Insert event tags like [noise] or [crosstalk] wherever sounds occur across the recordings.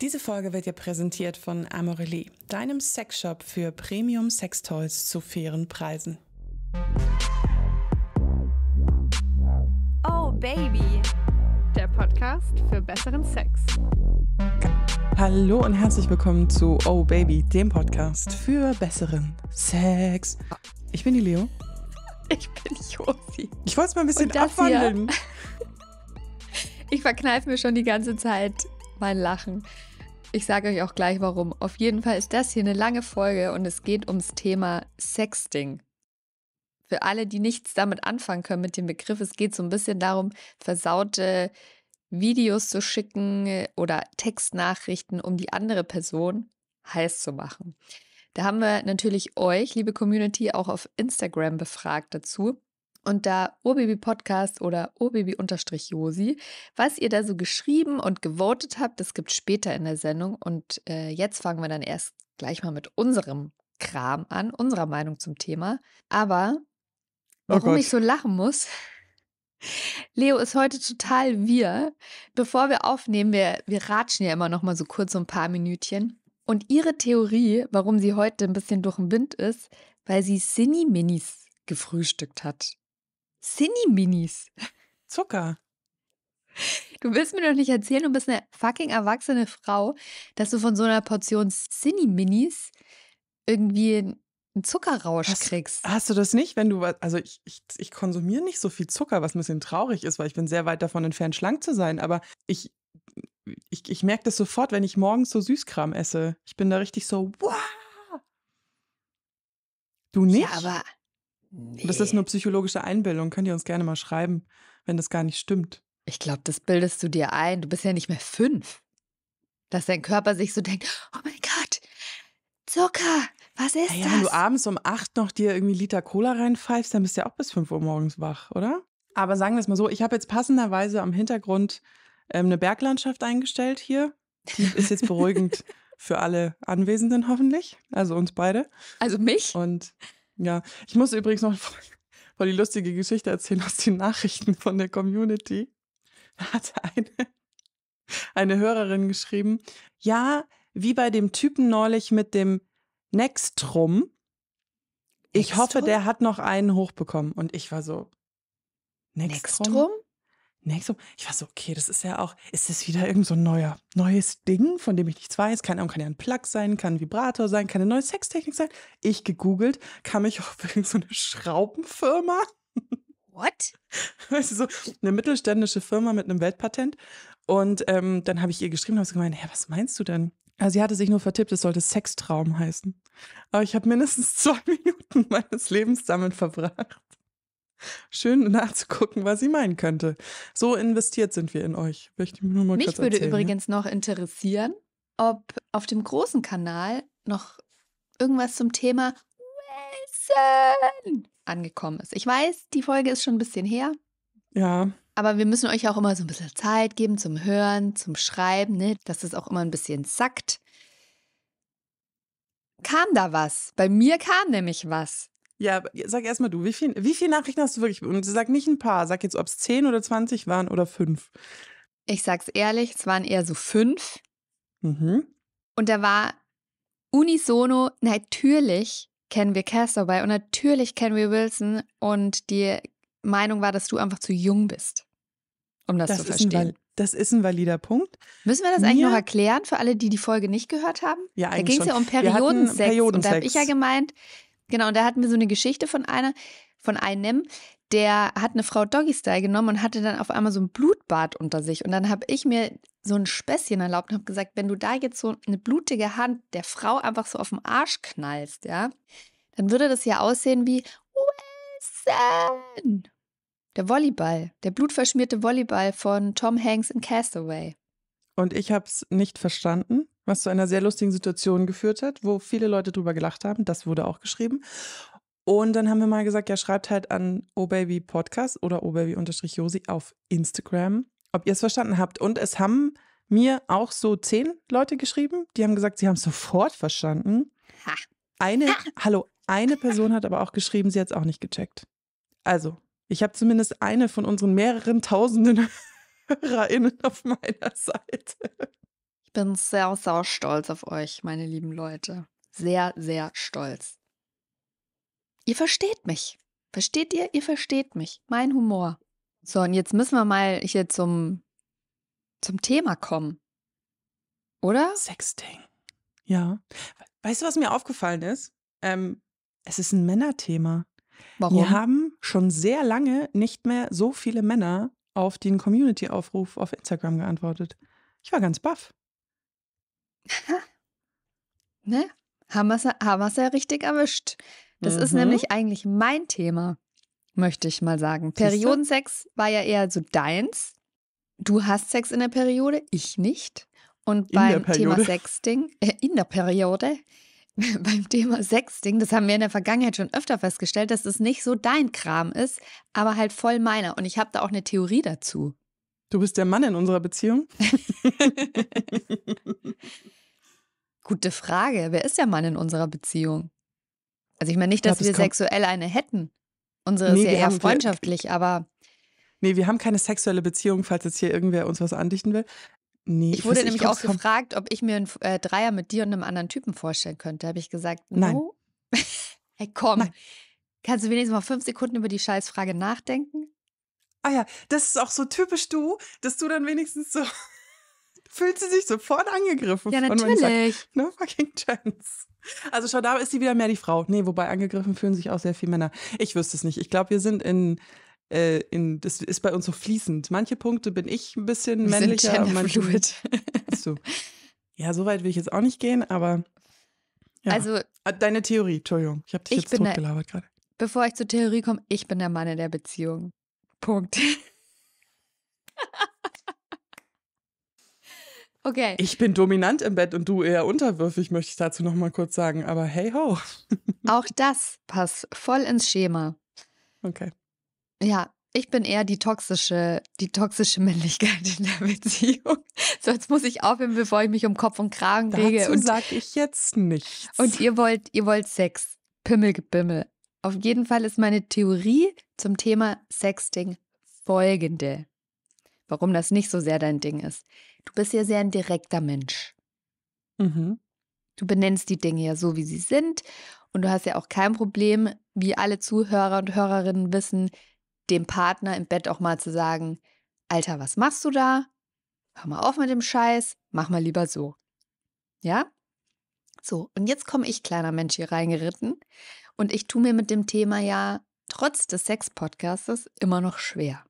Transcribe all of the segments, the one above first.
Diese Folge wird dir präsentiert von Amorelie, deinem Sexshop für Premium Sextoys zu fairen Preisen. Oh Baby, der Podcast für besseren Sex. Hallo und herzlich willkommen zu Oh Baby, dem Podcast für besseren Sex. Ich bin die Leo. Ich bin Josi. Ich wollte es mal ein bisschen abwandeln. Hier, ich verkneife mir schon die ganze Zeit mein Lachen. Ich sage euch auch gleich warum. Auf jeden Fall ist das hier eine lange Folge und es geht ums Thema Sexting. Für alle, die nichts damit anfangen können mit dem Begriff, es geht so ein bisschen darum, versaute Videos zu schicken äh, oder Textnachrichten, um die andere Person heiß zu machen. Da haben wir natürlich euch, liebe Community, auch auf Instagram befragt dazu. Und da OBB podcast oder obaby-josi, was ihr da so geschrieben und gewotet habt. Das gibt später in der Sendung. Und äh, jetzt fangen wir dann erst gleich mal mit unserem Kram an, unserer Meinung zum Thema. Aber oh warum oh ich so lachen muss, Leo ist heute total wir. Bevor wir aufnehmen, wir, wir ratschen ja immer noch mal so kurz so ein paar Minütchen. Und ihre Theorie, warum sie heute ein bisschen durch den Wind ist, weil sie Sinni-Minis gefrühstückt hat. Cinni-Minis. Zucker. Du willst mir doch nicht erzählen, du bist eine fucking erwachsene Frau, dass du von so einer Portion Cinni-Minis irgendwie einen Zuckerrausch hast, kriegst. Hast du das nicht, wenn du, also ich, ich, ich konsumiere nicht so viel Zucker, was ein bisschen traurig ist, weil ich bin sehr weit davon entfernt, schlank zu sein, aber ich, ich, ich merke das sofort, wenn ich morgens so Süßkram esse. Ich bin da richtig so, wow! Du nicht? Ja, aber Nee. Das ist nur psychologische Einbildung. Könnt ihr uns gerne mal schreiben, wenn das gar nicht stimmt. Ich glaube, das bildest du dir ein. Du bist ja nicht mehr fünf. Dass dein Körper sich so denkt, oh mein Gott, Zucker, was ist naja, das? Wenn du abends um acht noch dir irgendwie Liter Cola reinpfeifst, dann bist du ja auch bis fünf Uhr morgens wach, oder? Aber sagen wir es mal so, ich habe jetzt passenderweise am Hintergrund ähm, eine Berglandschaft eingestellt hier. Die [laughs] ist jetzt beruhigend für alle Anwesenden hoffentlich, also uns beide. Also mich? Und ja, ich muss übrigens noch [laughs] voll die lustige Geschichte erzählen aus den Nachrichten von der Community. Da hat eine, eine Hörerin geschrieben, ja, wie bei dem Typen neulich mit dem Nextrum. Ich Nextrum? hoffe, der hat noch einen hochbekommen. Und ich war so, Nextrum? Nextrum? Nexum. Ich war so, okay, das ist ja auch, ist das wieder irgend so ein neuer, neues Ding, von dem ich nichts weiß? Keine Ahnung, kann ja ein Plug sein, kann ein Vibrator sein, kann eine neue Sextechnik sein. Ich gegoogelt, kam ich auf [laughs] irgendeine so Schraubenfirma. What? [laughs] Weißt du, so eine mittelständische Firma mit einem Weltpatent. Und ähm, dann habe ich ihr geschrieben und habe sie gemeint, hä, was meinst du denn? Also sie hatte sich nur vertippt, es sollte Sextraum heißen. Aber ich habe mindestens zwei [laughs] Minuten meines Lebens damit verbracht schön nachzugucken, was sie meinen könnte. So investiert sind wir in euch. Möchte ich nur mal Mich würde erzählen, ne? übrigens ja? noch interessieren, ob auf dem großen Kanal noch irgendwas zum Thema Wilson angekommen ist. Ich weiß, die Folge ist schon ein bisschen her. Ja. Aber wir müssen euch auch immer so ein bisschen Zeit geben zum Hören, zum Schreiben, ne? dass es auch immer ein bisschen sackt. Kam da was? Bei mir kam nämlich was. Ja, sag erstmal du, wie, viel, wie viele Nachrichten hast du wirklich? Und sag nicht ein paar, sag jetzt, ob es 10 oder 20 waren oder 5. Ich sag's ehrlich, es waren eher so 5. Mhm. Und da war unisono, natürlich kennen wir Castaway und natürlich kennen wir Wilson. Und die Meinung war, dass du einfach zu jung bist, um das, das zu verstehen. Das ist ein valider Punkt. Müssen wir das Mir, eigentlich noch erklären für alle, die die Folge nicht gehört haben? Ja, eigentlich Da ging es ja um Periodensex. Periodensex. Und da habe ich ja gemeint, Genau, und da hatten wir so eine Geschichte von einer, von einem, der hat eine Frau Doggy Style genommen und hatte dann auf einmal so ein Blutbad unter sich. Und dann habe ich mir so ein Späßchen erlaubt und habe gesagt, wenn du da jetzt so eine blutige Hand der Frau einfach so auf den Arsch knallst, ja, dann würde das ja aussehen wie Wilson. Der Volleyball, der blutverschmierte Volleyball von Tom Hanks in Castaway und ich habe es nicht verstanden, was zu einer sehr lustigen Situation geführt hat, wo viele Leute drüber gelacht haben. Das wurde auch geschrieben. Und dann haben wir mal gesagt, ja, schreibt halt an obaby Podcast oder obaby-josi auf Instagram, ob ihr es verstanden habt. Und es haben mir auch so zehn Leute geschrieben, die haben gesagt, sie haben es sofort verstanden. Eine, ha. hallo, eine Person hat aber auch geschrieben, sie hat es auch nicht gecheckt. Also, ich habe zumindest eine von unseren mehreren Tausenden HörerInnen auf meiner Seite. Ich bin sehr, sehr stolz auf euch, meine lieben Leute. Sehr, sehr stolz. Ihr versteht mich. Versteht ihr? Ihr versteht mich. Mein Humor. So, und jetzt müssen wir mal hier zum, zum Thema kommen. Oder? Sexting. Ja. Weißt du, was mir aufgefallen ist? Ähm, es ist ein Männerthema. Warum? Wir haben schon sehr lange nicht mehr so viele Männer auf den Community-Aufruf auf Instagram geantwortet. Ich war ganz baff. [laughs] ne? Haben wir es ja, richtig erwischt. Das mhm. ist nämlich eigentlich mein Thema, möchte ich mal sagen. Periodensex war ja eher so deins. Du hast Sex in der Periode, ich nicht. Und beim Thema Sexting, äh, in der Periode, [laughs] beim Thema Sexting, das haben wir in der Vergangenheit schon öfter festgestellt, dass das nicht so dein Kram ist, aber halt voll meiner. Und ich habe da auch eine Theorie dazu. Du bist der Mann in unserer Beziehung? [laughs] Gute Frage. Wer ist der Mann in unserer Beziehung? Also ich meine nicht, dass glaub, wir das sexuell eine hätten. Unsere nee, ist ja eher freundschaftlich, aber. Nee, wir haben keine sexuelle Beziehung, falls jetzt hier irgendwer uns was andichten will. Nee, ich wurde ich nämlich auch gefragt, ob ich mir einen äh, Dreier mit dir und einem anderen Typen vorstellen könnte. Da Habe ich gesagt, no. Nein. [laughs] hey, komm. Nein. Kannst du wenigstens mal fünf Sekunden über die Scheißfrage nachdenken? Ah ja, das ist auch so typisch du, dass du dann wenigstens so [laughs] fühlt sie sich sofort angegriffen. Ja, natürlich. Sagt, ne, no fucking chance. Also schau, da ist sie wieder mehr die Frau. Nee, wobei angegriffen fühlen sich auch sehr viele Männer. Ich wüsste es nicht. Ich glaube, wir sind in äh, in, das ist bei uns so fließend. Manche Punkte bin ich ein bisschen Wir männlicher. Sind manche, fluid. So. Ja, so weit will ich jetzt auch nicht gehen, aber. Ja. Also. Ah, deine Theorie, Entschuldigung. Ich habe dich ich jetzt totgelabert gerade. Bevor ich zur Theorie komme, ich bin der Mann in der Beziehung. Punkt. [laughs] okay. Ich bin dominant im Bett und du eher unterwürfig, möchte ich dazu nochmal kurz sagen. Aber hey ho. Auch das passt voll ins Schema. Okay. Ja, ich bin eher die toxische, die toxische [laughs] Männlichkeit in der Beziehung. [laughs] Sonst muss ich aufhören, bevor ich mich um Kopf und Kragen kriege. Dazu und sag ich jetzt nichts. Und ihr wollt, ihr wollt Sex. Pimmelgebimmel. Auf jeden Fall ist meine Theorie zum Thema Sexting folgende. Warum das nicht so sehr dein Ding ist. Du bist ja sehr ein direkter Mensch. Mhm. Du benennst die Dinge ja so, wie sie sind. Und du hast ja auch kein Problem, wie alle Zuhörer und Hörerinnen wissen, dem Partner im Bett auch mal zu sagen, Alter, was machst du da? Hör mal auf mit dem Scheiß, mach mal lieber so. Ja? So, und jetzt komme ich, kleiner Mensch, hier reingeritten und ich tue mir mit dem Thema ja trotz des Sex-Podcastes immer noch schwer.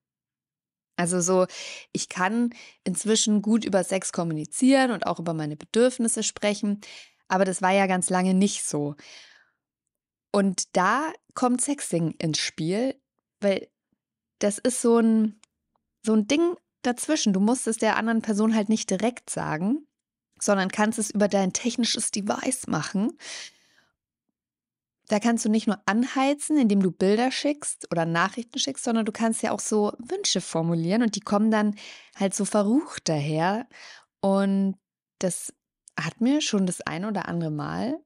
Also so, ich kann inzwischen gut über Sex kommunizieren und auch über meine Bedürfnisse sprechen, aber das war ja ganz lange nicht so. Und da kommt Sexing ins Spiel, weil das ist so ein, so ein Ding dazwischen. Du musst es der anderen Person halt nicht direkt sagen, sondern kannst es über dein technisches Device machen. Da kannst du nicht nur anheizen, indem du Bilder schickst oder Nachrichten schickst, sondern du kannst ja auch so Wünsche formulieren und die kommen dann halt so verrucht daher. Und das hat mir schon das ein oder andere Mal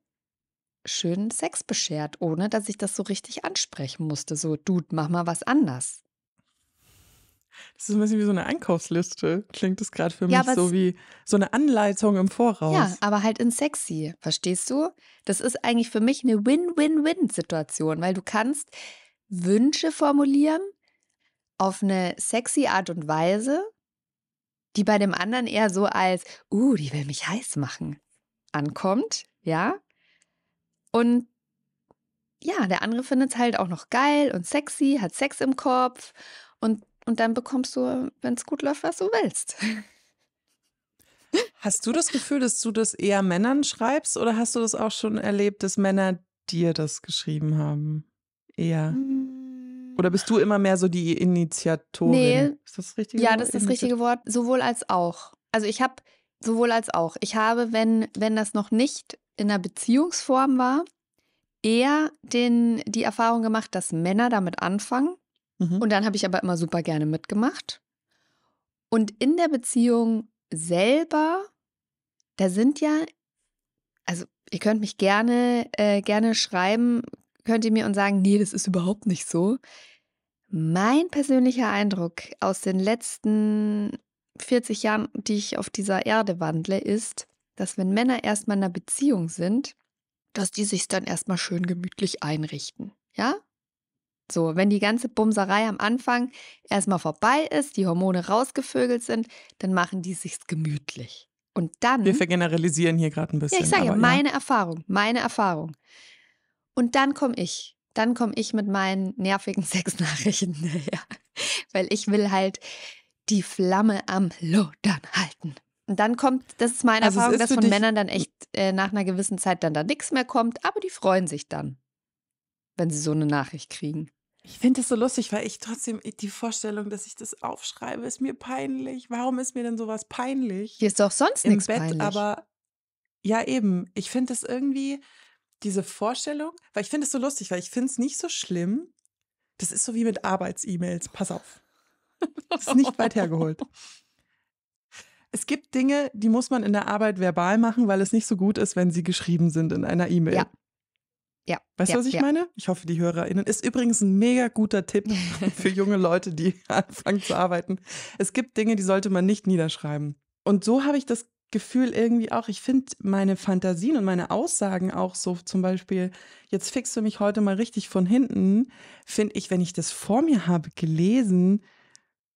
schön Sex beschert, ohne dass ich das so richtig ansprechen musste. So, Dude, mach mal was anders. Das ist ein bisschen wie so eine Einkaufsliste. Klingt das gerade für ja, mich so wie so eine Anleitung im Voraus. Ja, aber halt in sexy. Verstehst du? Das ist eigentlich für mich eine Win-Win-Win-Situation, weil du kannst Wünsche formulieren auf eine sexy Art und Weise, die bei dem anderen eher so als, uh, die will mich heiß machen, ankommt, ja. Und ja, der andere findet es halt auch noch geil und sexy, hat Sex im Kopf und und dann bekommst du, wenn es gut läuft, was du willst. [laughs] Hast du das Gefühl, dass du das eher Männern schreibst oder hast du das auch schon erlebt, dass Männer dir das geschrieben haben? Eher. Mm. Oder bist du immer mehr so die Initiatorin? Nee. Ist das das richtige Wort? Ja, das ist das richtige Wort. Sowohl als auch. Also ich habe sowohl als auch. Ich habe, wenn, wenn das noch nicht in einer Beziehungsform war, eher den, die Erfahrung gemacht, dass Männer damit anfangen Mhm. Und dann habe ich aber immer super gerne mitgemacht. Und in der Beziehung selber, da sind ja, also ihr könnt mich gerne, äh, gerne schreiben, könnt ihr mir und sagen, nee, das ist überhaupt nicht so. Mein persönlicher Eindruck aus den letzten 40 Jahren, die ich auf dieser Erde wandle, ist, dass wenn Männer erstmal in einer Beziehung sind, dass die sich dann erstmal schön gemütlich einrichten. Ja? So, wenn die ganze Bumserei am Anfang erstmal vorbei ist, die Hormone rausgevögelt sind, dann machen die sich gemütlich. Und dann. Wir vergeneralisieren hier gerade ein bisschen. Ja, ich sage ja, meine Erfahrung, meine Erfahrung. Und dann komme ich. Dann komme ich mit meinen nervigen [laughs] Sexnachrichten daher. Weil ich will halt die Flamme am Lodern halten. Und dann kommt, das ist meine also Erfahrung, ist dass von Männern dann echt äh, nach einer gewissen Zeit dann da nichts mehr kommt, aber die freuen sich dann, wenn sie so eine Nachricht kriegen. Ich finde das so lustig, weil ich trotzdem die Vorstellung, dass ich das aufschreibe, ist mir peinlich. Warum ist mir denn sowas peinlich? Hier ist doch sonst nichts peinlich. Aber ja, eben. Ich finde das irgendwie, diese Vorstellung, weil ich finde es so lustig, weil ich finde es nicht so schlimm. Das ist so wie mit Arbeits-E-Mails. Pass auf. Das [laughs] ist nicht weit hergeholt. Es gibt Dinge, die muss man in der Arbeit verbal machen, weil es nicht so gut ist, wenn sie geschrieben sind in einer E-Mail. Ja. Ja. Weißt du, ja, was ich ja. meine? Ich hoffe, die HörerInnen. Ist übrigens ein mega guter Tipp [laughs] für junge Leute, die [laughs] anfangen zu arbeiten. Es gibt Dinge, die sollte man nicht niederschreiben. Und so habe ich das Gefühl irgendwie auch, ich finde meine Fantasien und meine Aussagen auch so zum Beispiel, jetzt fickst du mich heute mal richtig von hinten, finde ich, wenn ich das vor mir habe gelesen,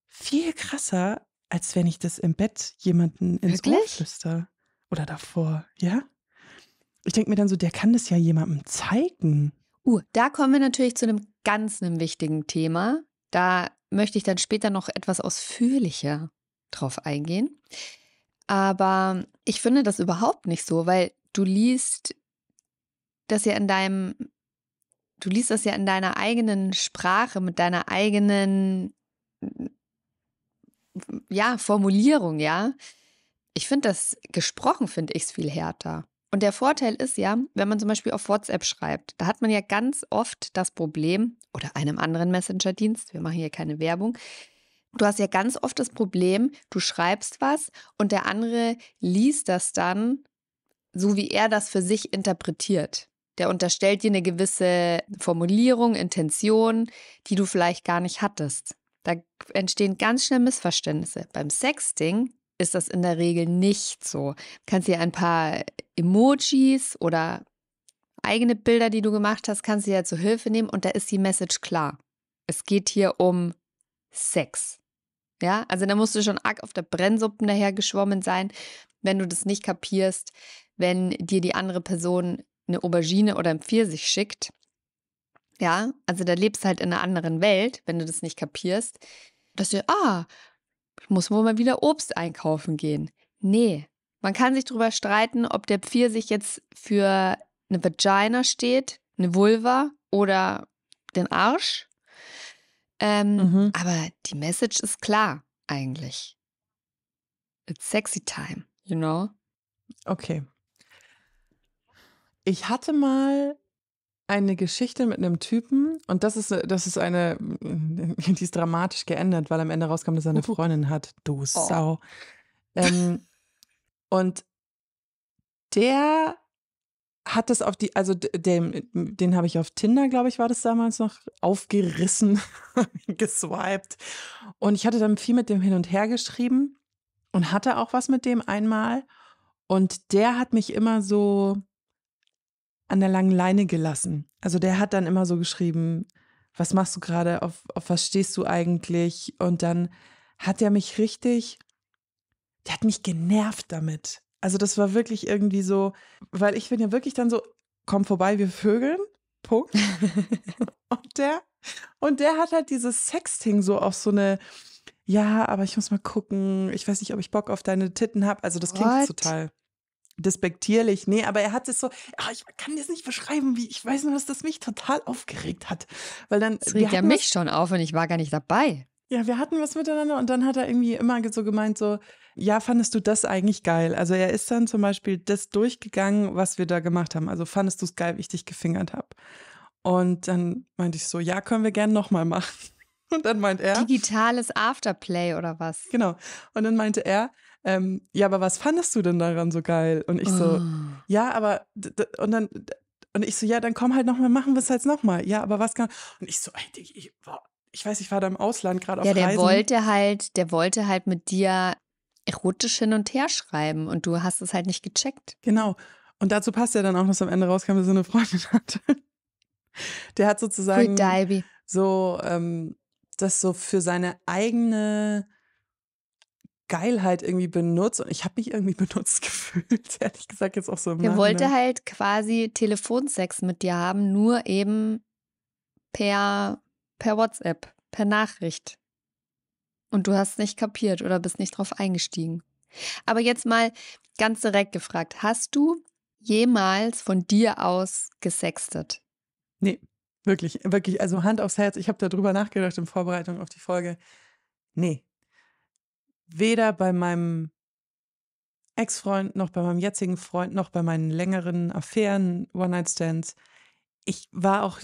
viel krasser, als wenn ich das im Bett jemanden ins Wirklich? Ohr flüster. Oder davor, ja? ich denke mir dann so, der kann das ja jemandem zeigen. Uh, da kommen wir natürlich zu einem ganz einem wichtigen Thema. Da möchte ich dann später noch etwas ausführlicher drauf eingehen. Aber ich finde das überhaupt nicht so, weil du liest das ja in deinem, du liest das ja in deiner eigenen Sprache, mit deiner eigenen, ja, Formulierung, ja. Ich finde das gesprochen, finde ich es viel härter. Und der Vorteil ist ja, wenn man zum Beispiel auf WhatsApp schreibt, da hat man ja ganz oft das Problem, oder einem anderen Messenger-Dienst, wir machen hier keine Werbung, du hast ja ganz oft das Problem, du schreibst was und der andere liest das dann, so wie er das für sich interpretiert. Der unterstellt dir eine gewisse Formulierung, Intention, die du vielleicht gar nicht hattest. Da entstehen ganz schnell Missverständnisse. Beim Sexting ist das in der Regel nicht so. Du kannst dir ein paar Emojis oder eigene Bilder, die du gemacht hast, kannst du dir zur Hilfe nehmen und da ist die Message klar. Es geht hier um Sex. Ja, also da musst du schon arg auf der Brennsuppen daher geschwommen sein, wenn du das nicht kapierst, wenn dir die andere Person eine Aubergine oder ein Pfirsich schickt. Ja, also da lebst du halt in einer anderen Welt, wenn du das nicht kapierst, dass du, ah, muss wohl mal wieder Obst einkaufen gehen. Nee, man kann sich darüber streiten, ob der Pfirsich jetzt für eine Vagina steht, eine Vulva oder den Arsch. Ähm, mhm. Aber die Message ist klar eigentlich. It's sexy time, you know? Okay. Ich hatte mal eine Geschichte mit einem Typen und das ist, das ist eine, [laughs] die ist dramatisch geändert, weil am Ende rauskam, dass er eine Freundin hat. Du oh. Sau. Oh. Ähm, und der hat das auf die, also den, den habe ich auf Tinder, glaube ich, war das damals noch, aufgerissen, [laughs] geswiped. Und ich hatte dann viel mit dem hin und her geschrieben und hatte auch was mit dem einmal. Und der hat mich immer so an der langen Leine gelassen. Also der hat dann immer so geschrieben, was machst du gerade, auf, auf was stehst du eigentlich? Und dann hat er mich richtig, der hat mich genervt damit. Also das war wirklich irgendwie so, weil ich bin ja wirklich dann so, komm vorbei, wir vögeln, Punkt. [laughs] und der, und der hat halt dieses Sexting so auf so eine, ja, aber ich muss mal gucken, ich weiß nicht, ob ich Bock auf deine Titten habe. Also das klingt What? total despektierlich. Nee, aber er hat es so, ach, ich kann das nicht beschreiben, wie ich weiß nur, dass das mich total aufgeregt hat, weil dann das regt ja mich was, schon auf und ich war gar nicht dabei. Ja, wir hatten was miteinander und dann hat er irgendwie immer so gemeint so, ja, fandest du das eigentlich geil? Also er ist dann zum Beispiel das durchgegangen, was wir da gemacht haben. Also fandest du es geil, wie ich dich gefingert habe? Und dann meinte ich so, ja, können wir gerne nochmal machen. [laughs] Und dann meint er. Digitales Afterplay oder was? Genau. Und dann meinte er, ähm, ja, aber was fandest du denn daran so geil? Und ich so, oh. ja, aber, und dann, und ich so, ja, dann komm halt nochmal, machen wir es halt nochmal. Ja, aber was kann, und ich so, ich, ich, ich weiß, ich war da im Ausland gerade auf ja, der Reisen. wollte halt, der wollte halt mit dir erotisch hin und her schreiben und du hast es halt nicht gecheckt. Genau. Und dazu passt ja dann auch, dass am Ende rauskam, dass er eine Freundin [laughs] hatte. Der hat sozusagen so ähm, das so für seine eigene Geilheit halt irgendwie benutzt und ich habe mich irgendwie [laughs] benutzt gefühlt, ehrlich gesagt, jetzt auch so. Er wollte halt quasi Telefonsex mit dir haben, nur eben per, per WhatsApp, per Nachricht. Und du hast nicht kapiert oder bist nicht drauf eingestiegen. Aber jetzt mal ganz direkt gefragt, hast du jemals von dir aus gesextet? Nee, wirklich, wirklich. Also Hand aufs Herz, ich habe darüber nachgedacht in Vorbereitung auf die Folge. Nee, weder bei meinem Ex-Freund noch bei meinem jetzigen Freund noch bei meinen längeren Affären, One-Night-Stands. Ich war auch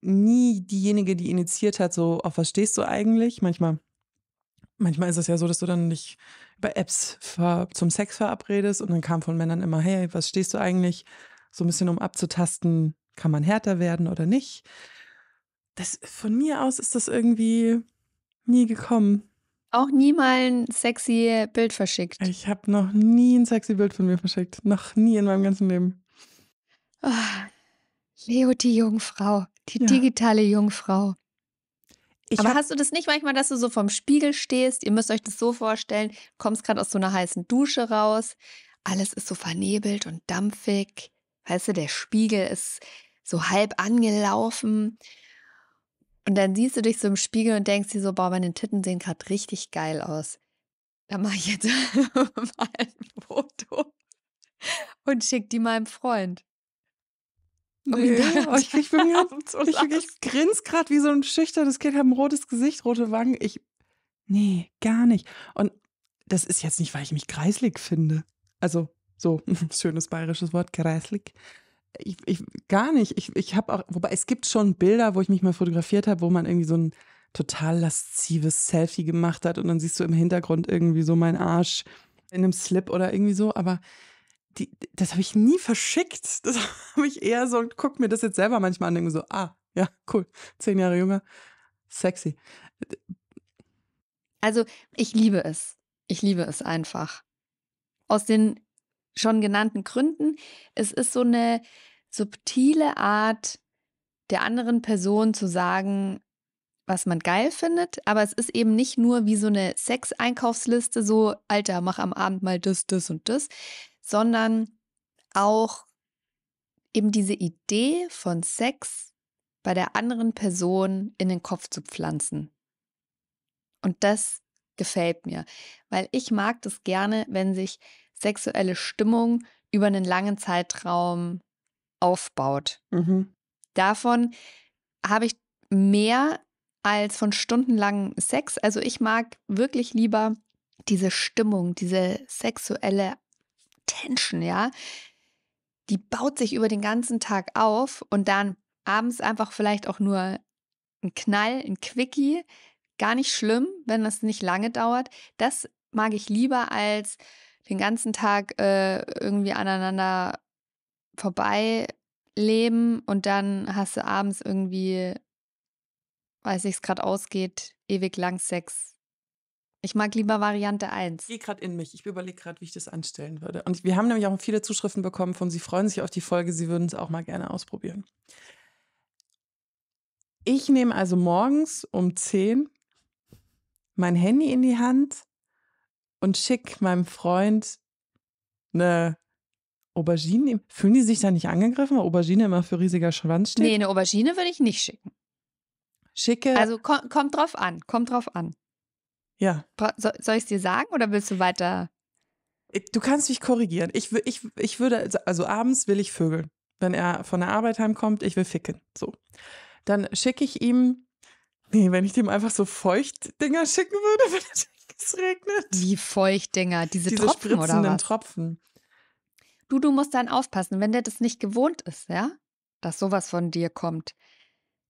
nie diejenige, die initiiert hat, so, auf was stehst du eigentlich? Manchmal, manchmal ist es ja so, dass du dann dich bei Apps zum Sex verabredest und dann kam von Männern immer, hey, was stehst du eigentlich? So ein bisschen, um abzutasten, kann man härter werden oder nicht. Das, von mir aus ist das irgendwie nie gekommen auch nie mal ein sexy Bild verschickt? Ich habe noch nie ein sexy Bild von mir verschickt. Noch nie in meinem ganzen Leben. Oh, Leo, die Jungfrau. Die ja. digitale Jungfrau. Ich Aber hast du das nicht manchmal, dass du so vorm Spiegel stehst? Ihr müsst euch das so vorstellen, kommst gerade aus so einer heißen Dusche raus, alles ist so vernebelt und dampfig. Weißt du, der Spiegel ist so halb angelaufen und dann siehst du dich so im Spiegel und denkst dir so, boah, meine Titten sehen gerade richtig geil aus. Dann mache ich jetzt [laughs] mal ein Foto und schick die meinem Freund. Nee, ich, ich, bin mir, ich, ich grins gerade wie so ein schüchternes Kind, habe ein rotes Gesicht, rote Wangen. Ich, nee, gar nicht. Und das ist jetzt nicht, weil ich mich kreislig finde. Also so [laughs] schönes bayerisches Wort, kreislig ich, ich gar nicht. Ich, ich habe auch, wobei es gibt schon Bilder, wo ich mich mal fotografiert habe, wo man irgendwie so ein total laszives Selfie gemacht hat und dann siehst du im Hintergrund irgendwie so meinen Arsch in einem Slip oder irgendwie so, aber die, das habe ich nie verschickt. [laughs] Das habe ich eher so, guck mir das jetzt selber manchmal an, denke so, ah, ja, cool, zehn Jahre jünger, sexy. Also ich liebe es. Ich liebe es einfach. Aus den schon genannten Gründen. Es ist so eine subtile Art der anderen Person zu sagen, was man geil findet, aber es ist eben nicht nur wie so eine Sex-Einkaufsliste, so, Alter, mach am Abend mal das, das und das, sondern auch eben diese Idee von Sex bei der anderen Person in den Kopf zu pflanzen. Und das gefällt mir, weil ich mag das gerne, wenn sich sexuelle Stimmung über einen langen Zeitraum aufbaut. Mhm. Davon habe ich mehr als von stundenlangem Sex. Also ich mag wirklich lieber diese Stimmung, diese sexuelle Tension, ja. Die baut sich über den ganzen Tag auf und dann abends einfach vielleicht auch nur ein Knall, ein Quickie. Gar nicht schlimm, wenn das nicht lange dauert. Das mag ich lieber als den ganzen Tag äh, irgendwie aneinander vorbeileben und dann hast du abends irgendwie, weiß ich es gerade ausgeht, ewig lang Sex. Ich mag lieber Variante 1. Ich gehe gerade in mich. Ich überlege gerade, wie ich das anstellen würde. Und wir haben nämlich auch viele Zuschriften bekommen von Sie freuen sich auf die Folge, Sie würden es auch mal gerne ausprobieren. Ich nehme also morgens um 10 mein Handy in die Hand und schick meinem Freund eine Aubergine. Fühlen die sich da nicht angegriffen, weil Aubergine immer für riesiger Schwanz steht? Nee, eine Aubergine würde ich nicht schicken. Schicke. Also kommt drauf an, kommt drauf an. Ja. So, soll ich es dir sagen oder willst du weiter? Äh, du kannst mich korrigieren. Ich, ich, ich würde, also, also abends will ich vögeln. Wenn er von der Arbeit heimkommt, ich will ficken. So. Dann schicke ich ihm, nee, wenn ich dem einfach so Feuchtdinger schicken würde, [laughs] würde ich es regnet. Wie Feuchtdinger, diese, diese Tropfen spritzenden oder was? Tropfen. Du, du musst dann aufpassen, wenn der das nicht gewohnt ist, ja, dass sowas von dir kommt,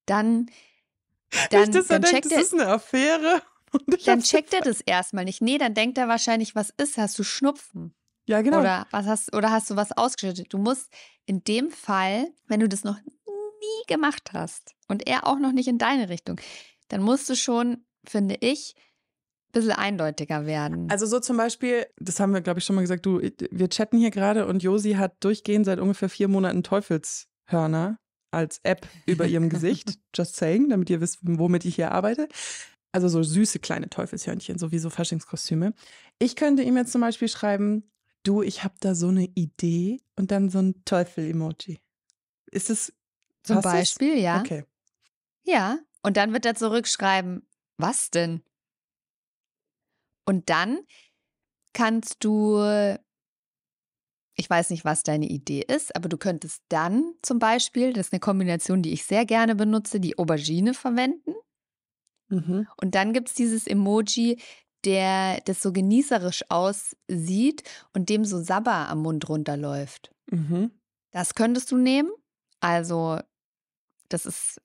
dann, [laughs] dann, ich das dann checkt er. Das ist eine Affäre. [laughs] Dann checkt er das erstmal nicht. Nee, dann denkt er wahrscheinlich, was ist? Hast du Schnupfen? Ja, genau. Oder, was hast, oder hast du was ausgeschüttet? Du musst in dem Fall, wenn du das noch nie gemacht hast und er auch noch nicht in deine Richtung, dann musst du schon, finde ich, bisschen eindeutiger werden. Also so zum Beispiel, das haben wir, glaube ich, schon mal gesagt, du, wir chatten hier gerade und Josi hat durchgehend seit ungefähr vier Monaten Teufelshörner als App über [laughs] ihrem Gesicht. Just saying, damit ihr wisst, womit ich hier arbeite. Also so süße kleine Teufelshörnchen, so wie so Faschingskostüme. Ich könnte ihm jetzt zum Beispiel schreiben, du, ich habe da so eine Idee und dann so ein Teufel-Emoji. Ist es zum Beispiel, es? ja. Okay. Ja, und dann wird er zurückschreiben, was denn? Und dann kannst du, ich weiß nicht, was deine Idee ist, aber du könntest dann zum Beispiel, das ist eine Kombination, die ich sehr gerne benutze, die Aubergine verwenden. Mhm. Und dann gibt es dieses Emoji, der das so genießerisch aussieht und dem so Sabber am Mund runterläuft. Mhm. Das könntest du nehmen. Also, das ist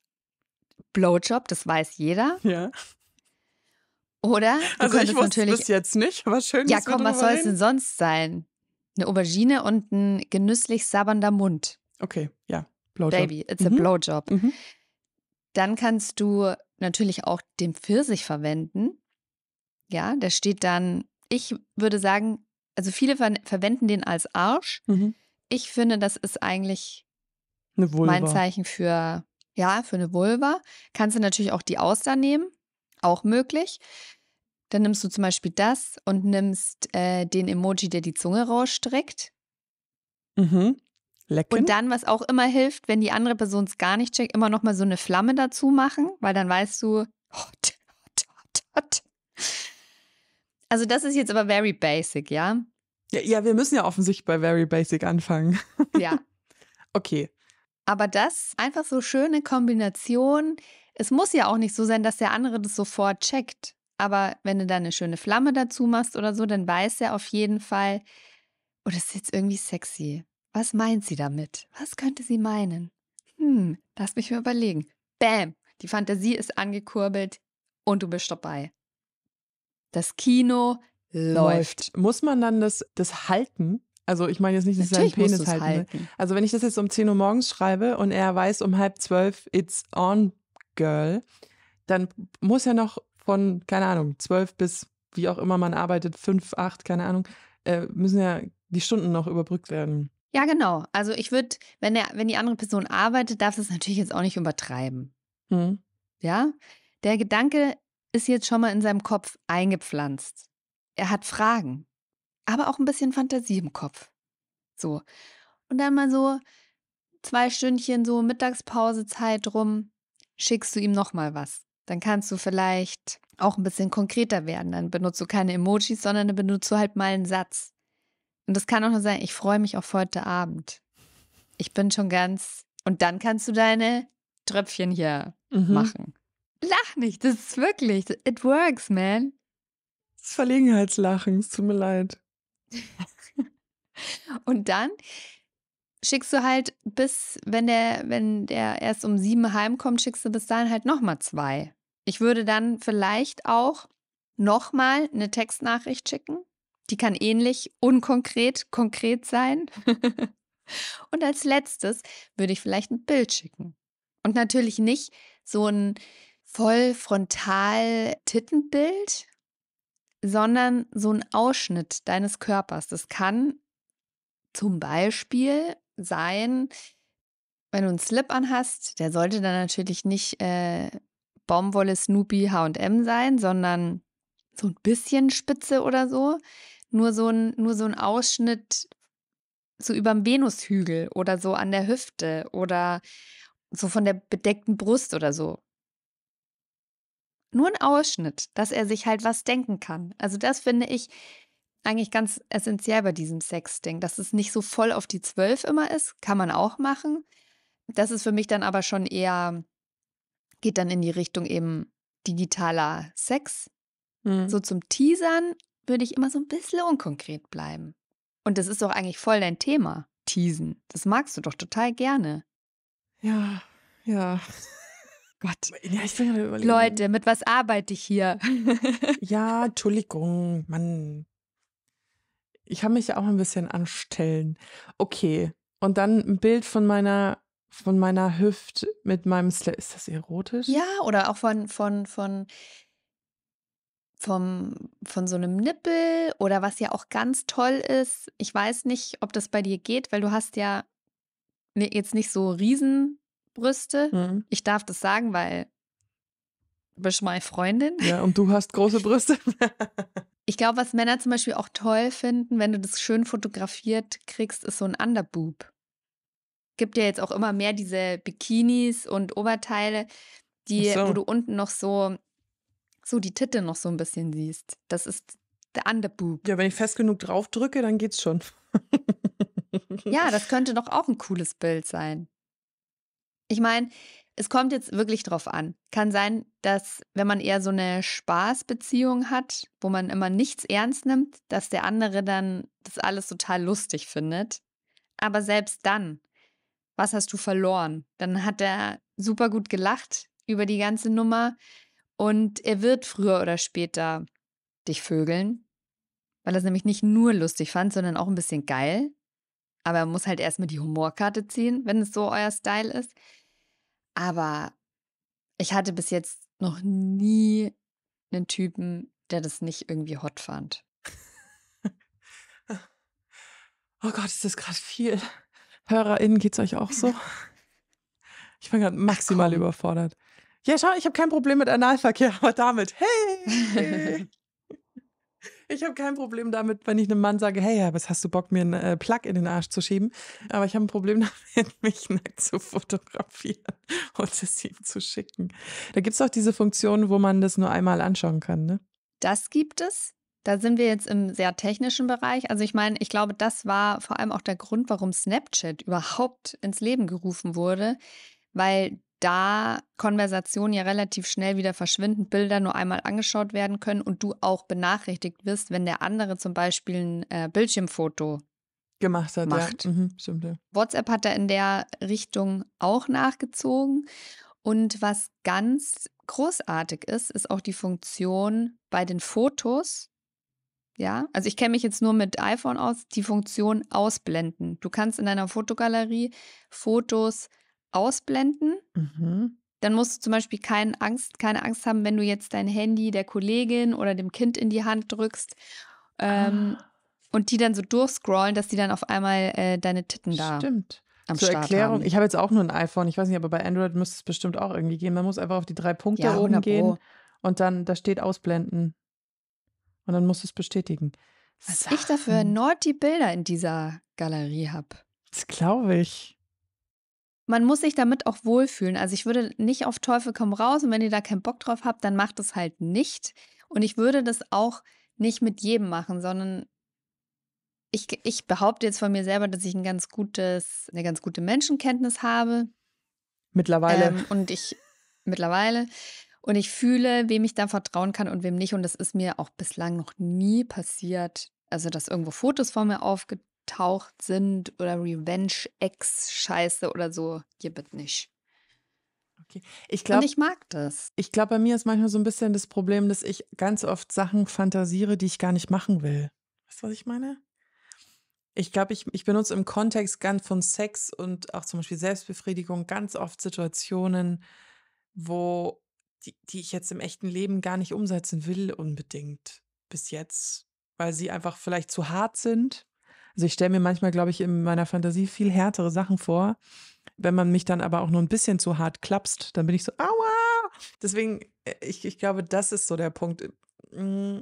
Blowjob, das weiß jeder. Ja. Oder? Du also ich wusste natürlich, bis jetzt nicht, aber schön, Ja, komm, was soll es denn sonst sein? Eine Aubergine und ein genüsslich sabbernder Mund. Okay, ja. Blowjob. Baby, it's mhm. a Blowjob. Mhm. Dann kannst du natürlich auch den Pfirsich verwenden. Ja, der steht dann, ich würde sagen, also viele ver verwenden den als Arsch. Mhm. Ich finde, das ist eigentlich mein Zeichen für, ja, für eine Vulva. Kannst du natürlich auch die Auster nehmen auch möglich. Dann nimmst du zum Beispiel das und nimmst äh, den Emoji, der die Zunge rausstreckt. Mhm. Lecken. Und dann, was auch immer hilft, wenn die andere Person es gar nicht checkt, immer noch mal so eine Flamme dazu machen, weil dann weißt du, [laughs] hot, hot, hot, hot. Also das ist jetzt aber very basic, ja? Ja, ja wir müssen ja offensichtlich bei very basic anfangen. Ja. [laughs] okay. Aber das einfach so schöne Kombination, es muss ja auch nicht so sein, dass der andere das sofort checkt. Aber wenn du da eine schöne Flamme dazu machst oder so, dann weiß er auf jeden Fall, oh, das ist jetzt irgendwie sexy. Was meint sie damit? Was könnte sie meinen? Hm, lass mich mal überlegen. Bam! Die Fantasie ist angekurbelt und du bist dabei. Das Kino läuft. läuft. Muss man dann das, das halten? Also ich meine jetzt nicht, dass Natürlich ich seinen Penis halten, ne? halten. Also wenn ich das jetzt um 10 Uhr morgens schreibe und er weiß um halb zwölf, it's on, Girl, dann muss ja noch von, keine Ahnung, zwölf bis wie auch immer man arbeitet, fünf, acht, keine Ahnung, äh, müssen ja die Stunden noch überbrückt werden. Ja, genau. Also ich würde, wenn, der, wenn die andere Person arbeitet, darf es natürlich jetzt auch nicht übertreiben. Hm. Ja, der Gedanke ist jetzt schon mal in seinem Kopf eingepflanzt. Er hat Fragen, aber auch ein bisschen Fantasie im Kopf. So. Und dann mal so zwei Stündchen so Mittagspause Zeit rum, schickst du ihm nochmal was. Dann kannst du vielleicht auch ein bisschen konkreter werden. Dann benutzt du keine Emojis, sondern dann benutzt du halt mal einen Satz. Und das kann auch nur sein, ich freue mich auf heute Abend. Ich bin schon ganz. Und dann kannst du deine Tröpfchen hier mhm. machen. Lach nicht, das ist wirklich, it works, man. Das ist Verlegenheitslachen, es tut mir leid. [laughs] und dann schickst du halt bis, wenn der, wenn der erst um sieben heimkommt, schickst du bis dahin halt nochmal zwei. Ich würde dann vielleicht auch nochmal eine Textnachricht schicken. Die kann ähnlich unkonkret konkret sein. [laughs] und als letztes würde ich vielleicht ein Bild schicken. Und natürlich nicht so ein voll frontal Tittenbild, sondern so ein Ausschnitt deines Körpers. Das kann zum Beispiel sein, wenn du einen Slip anhast, der sollte dann natürlich nicht äh, Baumwolle, Snoopy, HM sein, sondern so ein bisschen Spitze oder so. Nur so ein, nur so ein Ausschnitt so überm Venushügel oder so an der Hüfte oder so von der bedeckten Brust oder so. Nur ein Ausschnitt, dass er sich halt was denken kann. Also das finde ich eigentlich ganz essentiell bei diesem Sexting, dass es nicht so voll auf die Zwölf immer ist, kann man auch machen. Das ist für mich dann aber schon eher, geht dann in die Richtung eben digitaler Sex. Mhm. So zum Teasern würde ich immer so ein bisschen unkonkret bleiben. Und das ist doch eigentlich voll dein Thema, Teasen. Das magst du doch total gerne. Ja, ja. [laughs] Gott. Ja, Leute, mit was arbeite ich hier? [laughs] ja, Entschuldigung, Mann. Ich habe mich ja auch ein bisschen anstellen. Okay. Und dann ein Bild von meiner von meiner Hüft mit meinem Sla Ist das erotisch? Ja, oder auch von, von, von, vom, von so einem Nippel oder was ja auch ganz toll ist. Ich weiß nicht, ob das bei dir geht, weil du hast ja jetzt nicht so Riesenbrüste. Mhm. Ich darf das sagen, weil du bist meine Freundin. Ja, und du hast große [laughs] Brüste. [laughs] Ich glaube, was Männer zum Beispiel auch toll finden, wenn du das schön fotografiert kriegst, ist so ein Underboob. Gibt ja jetzt auch immer mehr diese Bikinis und Oberteile, die, so. wo du unten noch so, so die Titte noch so ein bisschen siehst. Das ist der Underboob. Ja, wenn ich fest genug drauf drücke, dann geht's schon. ja, das könnte doch auch ein cooles Bild sein. Ich meine, es kommt jetzt wirklich drauf an. Kann sein, dass wenn man eher so eine Spaßbeziehung hat, wo man immer nichts ernst nimmt, dass der andere dann das alles total lustig findet. Aber selbst dann, was hast du verloren? Dann hat er super gut gelacht über die ganze Nummer und er wird früher oder später dich vögeln, weil er es nämlich nicht nur lustig fand, sondern auch ein bisschen geil. Aber er muss halt erstmal die Humorkarte ziehen, wenn es so euer Style ist. Aber ich hatte bis jetzt noch nie einen Typen, der das nicht irgendwie hot fand. Oh Gott, ist das gerade viel. HörerInnen, geht es euch auch so? Ich bin gerade maximal Ach, überfordert. Ja, schau, ich habe kein Problem mit Analverkehr, aber damit, hey! [laughs] Ich habe kein Problem damit, wenn ich einem Mann sage, hey, was hast du Bock, mir einen äh, Plug in den Arsch zu schieben? Aber ich habe ein Problem [laughs] damit, mich nackt zu fotografieren und es ihm zu schicken. Da gibt es auch diese Funktion, wo man das nur einmal anschauen kann, ne? Das gibt es. Da sind wir jetzt im sehr technischen Bereich. Also ich meine, ich glaube, das war vor allem auch der Grund, warum Snapchat überhaupt ins Leben gerufen wurde, weil da Konversationen ja relativ schnell wieder verschwinden, Bilder nur einmal angeschaut werden können und du auch benachrichtigt wirst, wenn der andere zum Beispiel ein äh, Bildschirmfoto gemacht hat. Macht. Ja. Mhm, stimmt, ja. WhatsApp hat da in der Richtung auch nachgezogen. Und was ganz großartig ist, ist auch die Funktion bei den Fotos. Ja, also ich kenne mich jetzt nur mit iPhone aus, die Funktion ausblenden. Du kannst in deiner Fotogalerie Fotos ausblenden. Mhm. Dann musst du zum Beispiel keine Angst, keine Angst haben, wenn du jetzt dein Handy der Kollegin oder dem Kind in die Hand drückst ähm, ah. und die dann so durchscrollen, dass die dann auf einmal äh, deine Titten da. Stimmt. Am Zur Start Erklärung, haben. ich habe jetzt auch nur ein iPhone, ich weiß nicht, aber bei Android müsste es bestimmt auch irgendwie gehen. Man muss einfach auf die drei Punkte ja, oben gehen und dann, da steht Ausblenden. Und dann musst du es bestätigen. Was Sachen. ich dafür naughty Bilder in dieser Galerie habe. Das glaube ich man muss sich damit auch wohlfühlen. Also ich würde nicht auf Teufel komm raus und wenn ihr da keinen Bock drauf habt, dann macht es halt nicht. Und ich würde das auch nicht mit jedem machen, sondern ich, ich behaupte jetzt von mir selber, dass ich ein ganz gutes, eine ganz gute Menschenkenntnis habe. Mittlerweile. Ähm, und ich [laughs] mittlerweile. Und ich fühle, wem ich da vertrauen kann und wem nicht. Und das ist mir auch bislang noch nie passiert. Also, dass irgendwo Fotos vor mir aufgetaucht aufgetaucht sind oder Revenge-Ex-Scheiße oder so, gibt nicht. Okay. Ich glaub, Und ich mag das. Ich glaube, bei mir ist manchmal so ein bisschen das Problem, dass ich ganz oft Sachen fantasiere, die ich gar nicht machen will. Weißt du, was ich meine? Ich glaube, ich, ich benutze im Kontext ganz von Sex und auch zum Beispiel Selbstbefriedigung ganz oft Situationen, wo die, die ich jetzt im echten Leben gar nicht umsetzen will, unbedingt bis jetzt, weil sie einfach vielleicht zu hart sind also ich stelle mir manchmal, glaube ich, in meiner Fantasie viel härtere Sachen vor. Wenn man mich dann aber auch nur ein bisschen zu hart klapst, dann bin ich so, aua! Deswegen, äh, ich, ich glaube, das ist so der Punkt. Mm,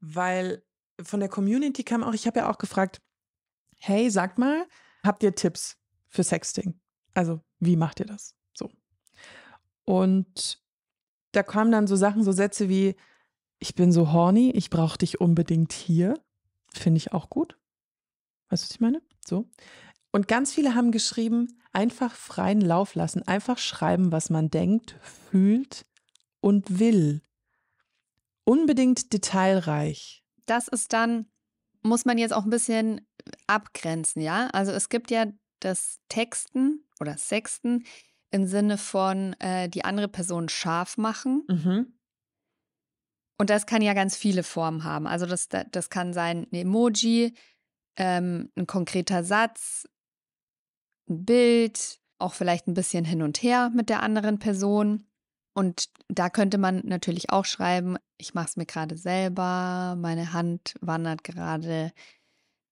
weil von der Community kam auch, ich habe ja auch gefragt, hey, sagt mal, habt ihr Tipps für Sexting? Also, wie macht ihr das? So. Und da kamen dann so Sachen, so Sätze wie, ich bin so horny, ich brauche dich unbedingt hier. Finde ich auch gut. Weißt du, was ich meine? So. Und ganz viele haben geschrieben, einfach freien Lauf lassen, einfach schreiben, was man denkt, fühlt und will. Unbedingt detailreich. Das ist dann, muss man jetzt auch ein bisschen abgrenzen, ja? Also es gibt ja das Texten oder Sexten im Sinne von äh, die andere Person scharf machen. Mhm. Und das kann ja ganz viele Formen haben. Also das, das kann sein ein Emoji, ähm, ein konkreter Satz, ein Bild, auch vielleicht ein bisschen hin und her mit der anderen Person. Und da könnte man natürlich auch schreiben, ich mache es mir gerade selber, meine Hand wandert gerade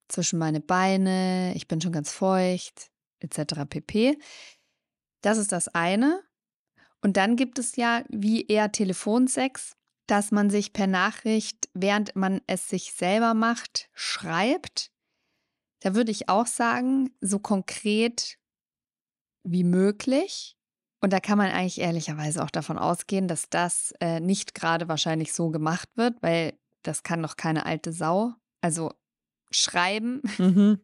zwischen meine Beine, ich bin schon ganz feucht, etc. pp. Das ist das eine. Und dann gibt es ja, wie eher Telefonsex, dass man sich per Nachricht, während man es sich selber macht, schreibt da würde ich auch sagen, so konkret wie möglich. Und da kann man eigentlich ehrlicherweise auch davon ausgehen, dass das äh, nicht gerade wahrscheinlich so gemacht wird, weil das kann doch keine alte Sau. Also schreiben mhm.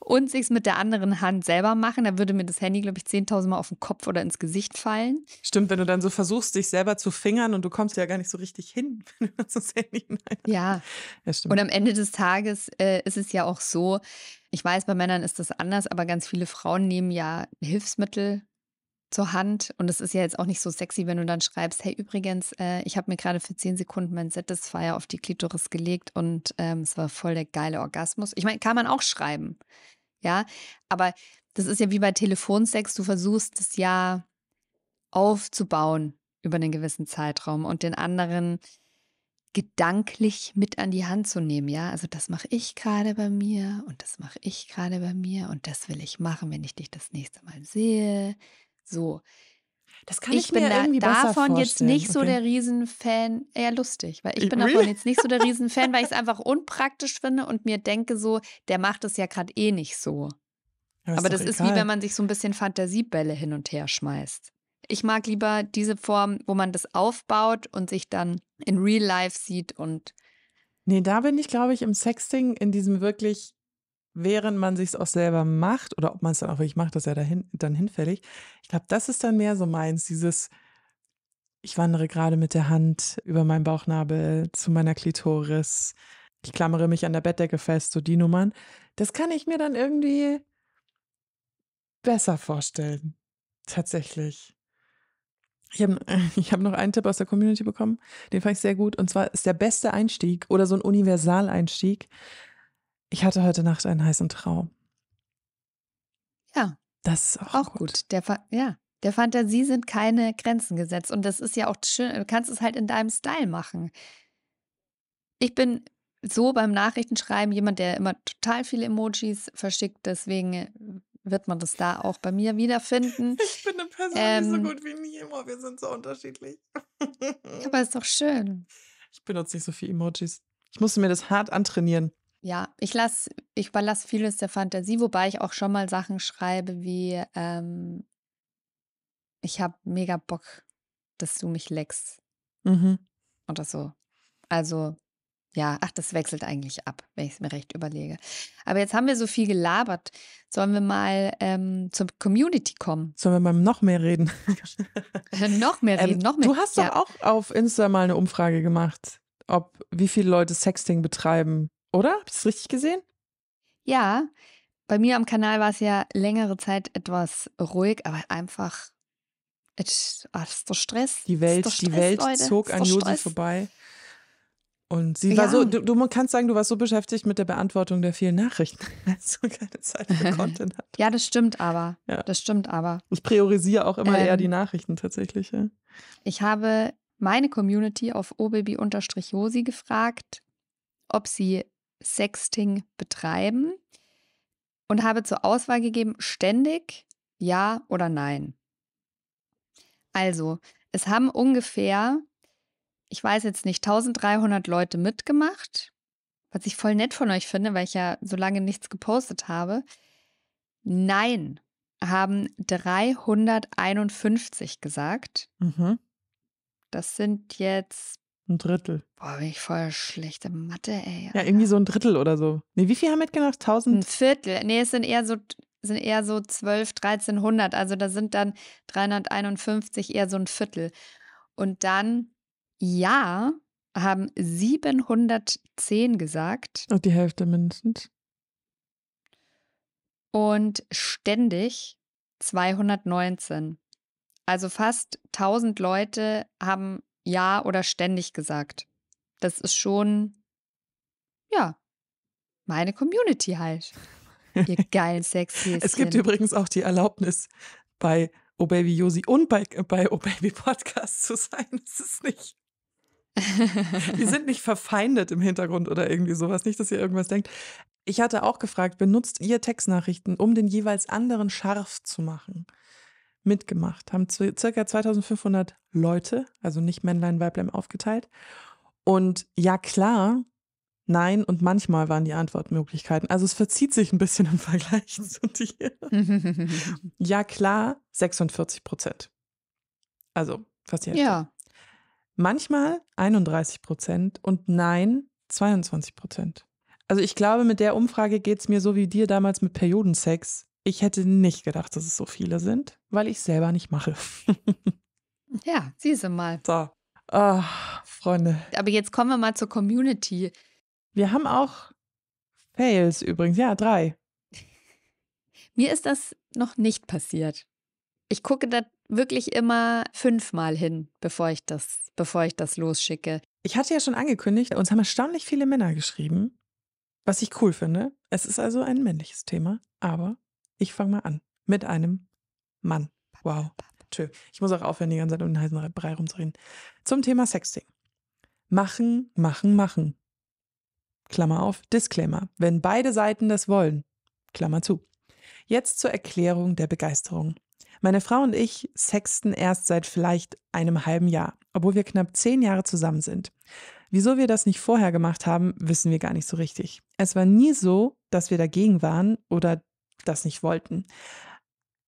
und sich es mit der anderen Hand selber machen. Da würde mir das Handy, glaube ich, 10.000 Mal auf den Kopf oder ins Gesicht fallen. Stimmt, wenn du dann so versuchst, dich selber zu fingern und du kommst ja gar nicht so richtig hin, [laughs] wenn du das Handy Ja. ja stimmt. Und am Ende des Tages äh, ist es ja auch so, ich weiß, bei Männern ist das anders, aber ganz viele Frauen nehmen ja Hilfsmittel zur Hand. Und es ist ja jetzt auch nicht so sexy, wenn du dann schreibst, hey, übrigens, äh, ich habe mir gerade für zehn Sekunden mein Satisfier auf die Klitoris gelegt und ähm, es war voll der geile Orgasmus. Ich meine, kann man auch schreiben. Ja, aber das ist ja wie bei Telefonsex, du versuchst es ja aufzubauen über einen gewissen Zeitraum und den anderen gedanklich mit an die Hand zu nehmen, ja? Also das mache ich gerade bei mir und das mache ich gerade bei mir und das will ich machen, wenn ich dich das nächste Mal sehe. So. Das kann ich, ich bin da, davon jetzt nicht okay. so der Riesenfan, eher lustig, weil ich bin really? jetzt nicht so der [laughs] Riesenfan, weil ich es einfach unpraktisch finde und mir denke so, der macht es ja gerade eh nicht so. Ja, Aber ist das egal. ist wie wenn man sich so ein bisschen Fantasiebälle hin und her schmeißt. Ich mag lieber diese Form, wo man das aufbaut und sich dann in Real Life sieht und Nee, da bin ich, glaube ich, im Sexting in diesem wirklich während man sich es auch selber macht oder ob man es dann auch wirklich macht, das ist ja dahin, dann hinfällig. Ich glaube, das ist dann mehr so meins, dieses, ich wandere gerade mit der Hand über meinen Bauchnabel zu meiner Klitoris, ich klammere mich an der Bettdecke fest, so die Nummern. Das kann ich mir dann irgendwie besser vorstellen, tatsächlich. Ich habe [laughs] ich hab noch einen Tipp aus der Community bekommen, den fand ich sehr gut. Und zwar ist der beste Einstieg oder so ein Universaleinstieg, ich hatte heute Nacht einen heißen Traum. Ja. Das ist auch, auch gut. gut. Der, ja, der Fantasie sind keine Grenzen gesetzt. Und das ist ja auch schön. Du kannst es halt in deinem Style machen. Ich bin so beim Nachrichtenschreiben jemand, der immer total viele Emojis verschickt. Deswegen wird man das da auch bei mir wiederfinden. [laughs] Ich bin eine Person, ähm, die so ähm. gut wie nie immer. Wir sind so unterschiedlich. aber ist doch schön. Ich benutze nicht so viele Emojis. Ich musste mir das hart antrainieren. Ja, ich lasse, ich überlasse vieles der Fantasie, wobei ich auch schon mal Sachen schreibe wie, ähm, ich habe mega Bock, dass du mich leckst. Mhm. Oder so. Also, ja, ach, das wechselt eigentlich ab, wenn ich es mir recht überlege. Aber jetzt haben wir so viel gelabert. Sollen wir mal ähm, zur Community kommen? Sollen wir mal noch mehr reden? Äh, noch mehr ähm, reden, ähm, noch mehr. Du hast ja. doch auch auf Insta mal eine Umfrage gemacht, ob wie viele Leute Sexting betreiben. Oder? Habe ich es richtig gesehen? Ja, bei mir am Kanal war es ja längere Zeit etwas ruhig, aber einfach. Es, ah, das ist doch Stress. Die Welt, Stress, die Welt zog an Josi vorbei. Und sie ja. war so, du, du, kannst sagen, du warst so beschäftigt mit der Beantwortung der vielen Nachrichten, dass [laughs] du keine Zeit für [laughs] Content hattest. ja, das stimmt aber. Ja. Das stimmt aber. Ich priorisiere auch immer ähm, eher die ähm. Nachrichten tatsächlich. Ja. Ich habe meine Community auf obaby-josi gefragt, ob sie Sexting betreiben und habe zur Auswahl gegeben, ständig, ja oder nein. Also, es haben ungefähr, ich weiß jetzt nicht, 1300 Leute mitgemacht, was ich voll nett von euch finde, weil ich ja so lange nichts gepostet habe. Nein, haben 351 gesagt. Mhm. Das sind jetzt ein Drittel. Boah, bin ich voll schlechte Mathe, ey. Alter. Ja, irgendwie so ein Drittel oder so. Nee, wie viel haben wir mitgemacht? 1000? Ein Viertel. Nee, es sind eher so sind eher so 12, 1300. Also da sind dann 351 eher so ein Viertel. Und dann, ja, haben 710 gesagt. Und oh, die Hälfte mindestens. Und ständig 219. Also fast 1000 Leute haben ja oder ständig gesagt. Das ist schon, ja, meine Community halt. Ihr [laughs] geilen Sexhäschen. Es gibt übrigens auch die Erlaubnis, bei Oh Baby Josi und bei, bei Oh Baby Podcast zu sein. Das ist nicht. [laughs] Wir sind nicht verfeindet im Hintergrund oder irgendwie sowas. Nicht, dass ihr irgendwas denkt. Ich hatte auch gefragt, benutzt ihr Textnachrichten, um den jeweils anderen scharf zu machen? mitgemacht, haben circa 2500 Leute, also nicht Männlein, Weiblein aufgeteilt. Und ja, klar, nein und manchmal waren die Antwortmöglichkeiten. Also es verzieht sich ein bisschen [laughs] im Vergleich zu dir. [laughs] ja, klar, 46 Prozent. Also fast jetzt. Ja. Manchmal 31 Prozent und nein 22 Prozent. Also ich glaube, mit der Umfrage geht es mir so wie dir damals mit Periodensex. Ich hätte nicht gedacht, dass es so viele sind, weil ich selber nicht mache. [laughs] ja, siehst du mal. So. Ach, Freunde. Aber jetzt kommen wir mal zur Community. Wir haben auch Fails übrigens. Ja, drei. [laughs] Mir ist das noch nicht passiert. Ich gucke da wirklich immer fünfmal hin, bevor ich das, bevor ich das losschicke. Ich hatte ja schon angekündigt, uns haben erstaunlich viele Männer geschrieben, was ich cool finde. Es ist also ein männliches Thema, aber ich fange mal an. Mit einem Mann. Wow. Tschö. Ich muss auch aufhören, die ganze Zeit um den heißen Brei rumzureden. Zum Thema Sexting. Machen, machen, machen. Klammer auf, Disclaimer. Wenn beide Seiten das wollen. Klammer zu. Jetzt zur Erklärung der Begeisterung. Meine Frau und ich sexten erst seit vielleicht einem halben Jahr, obwohl wir knapp zehn Jahre zusammen sind. Wieso wir das nicht vorher gemacht haben, wissen wir gar nicht so richtig. Es war nie so, dass wir dagegen waren oder das nicht wollten.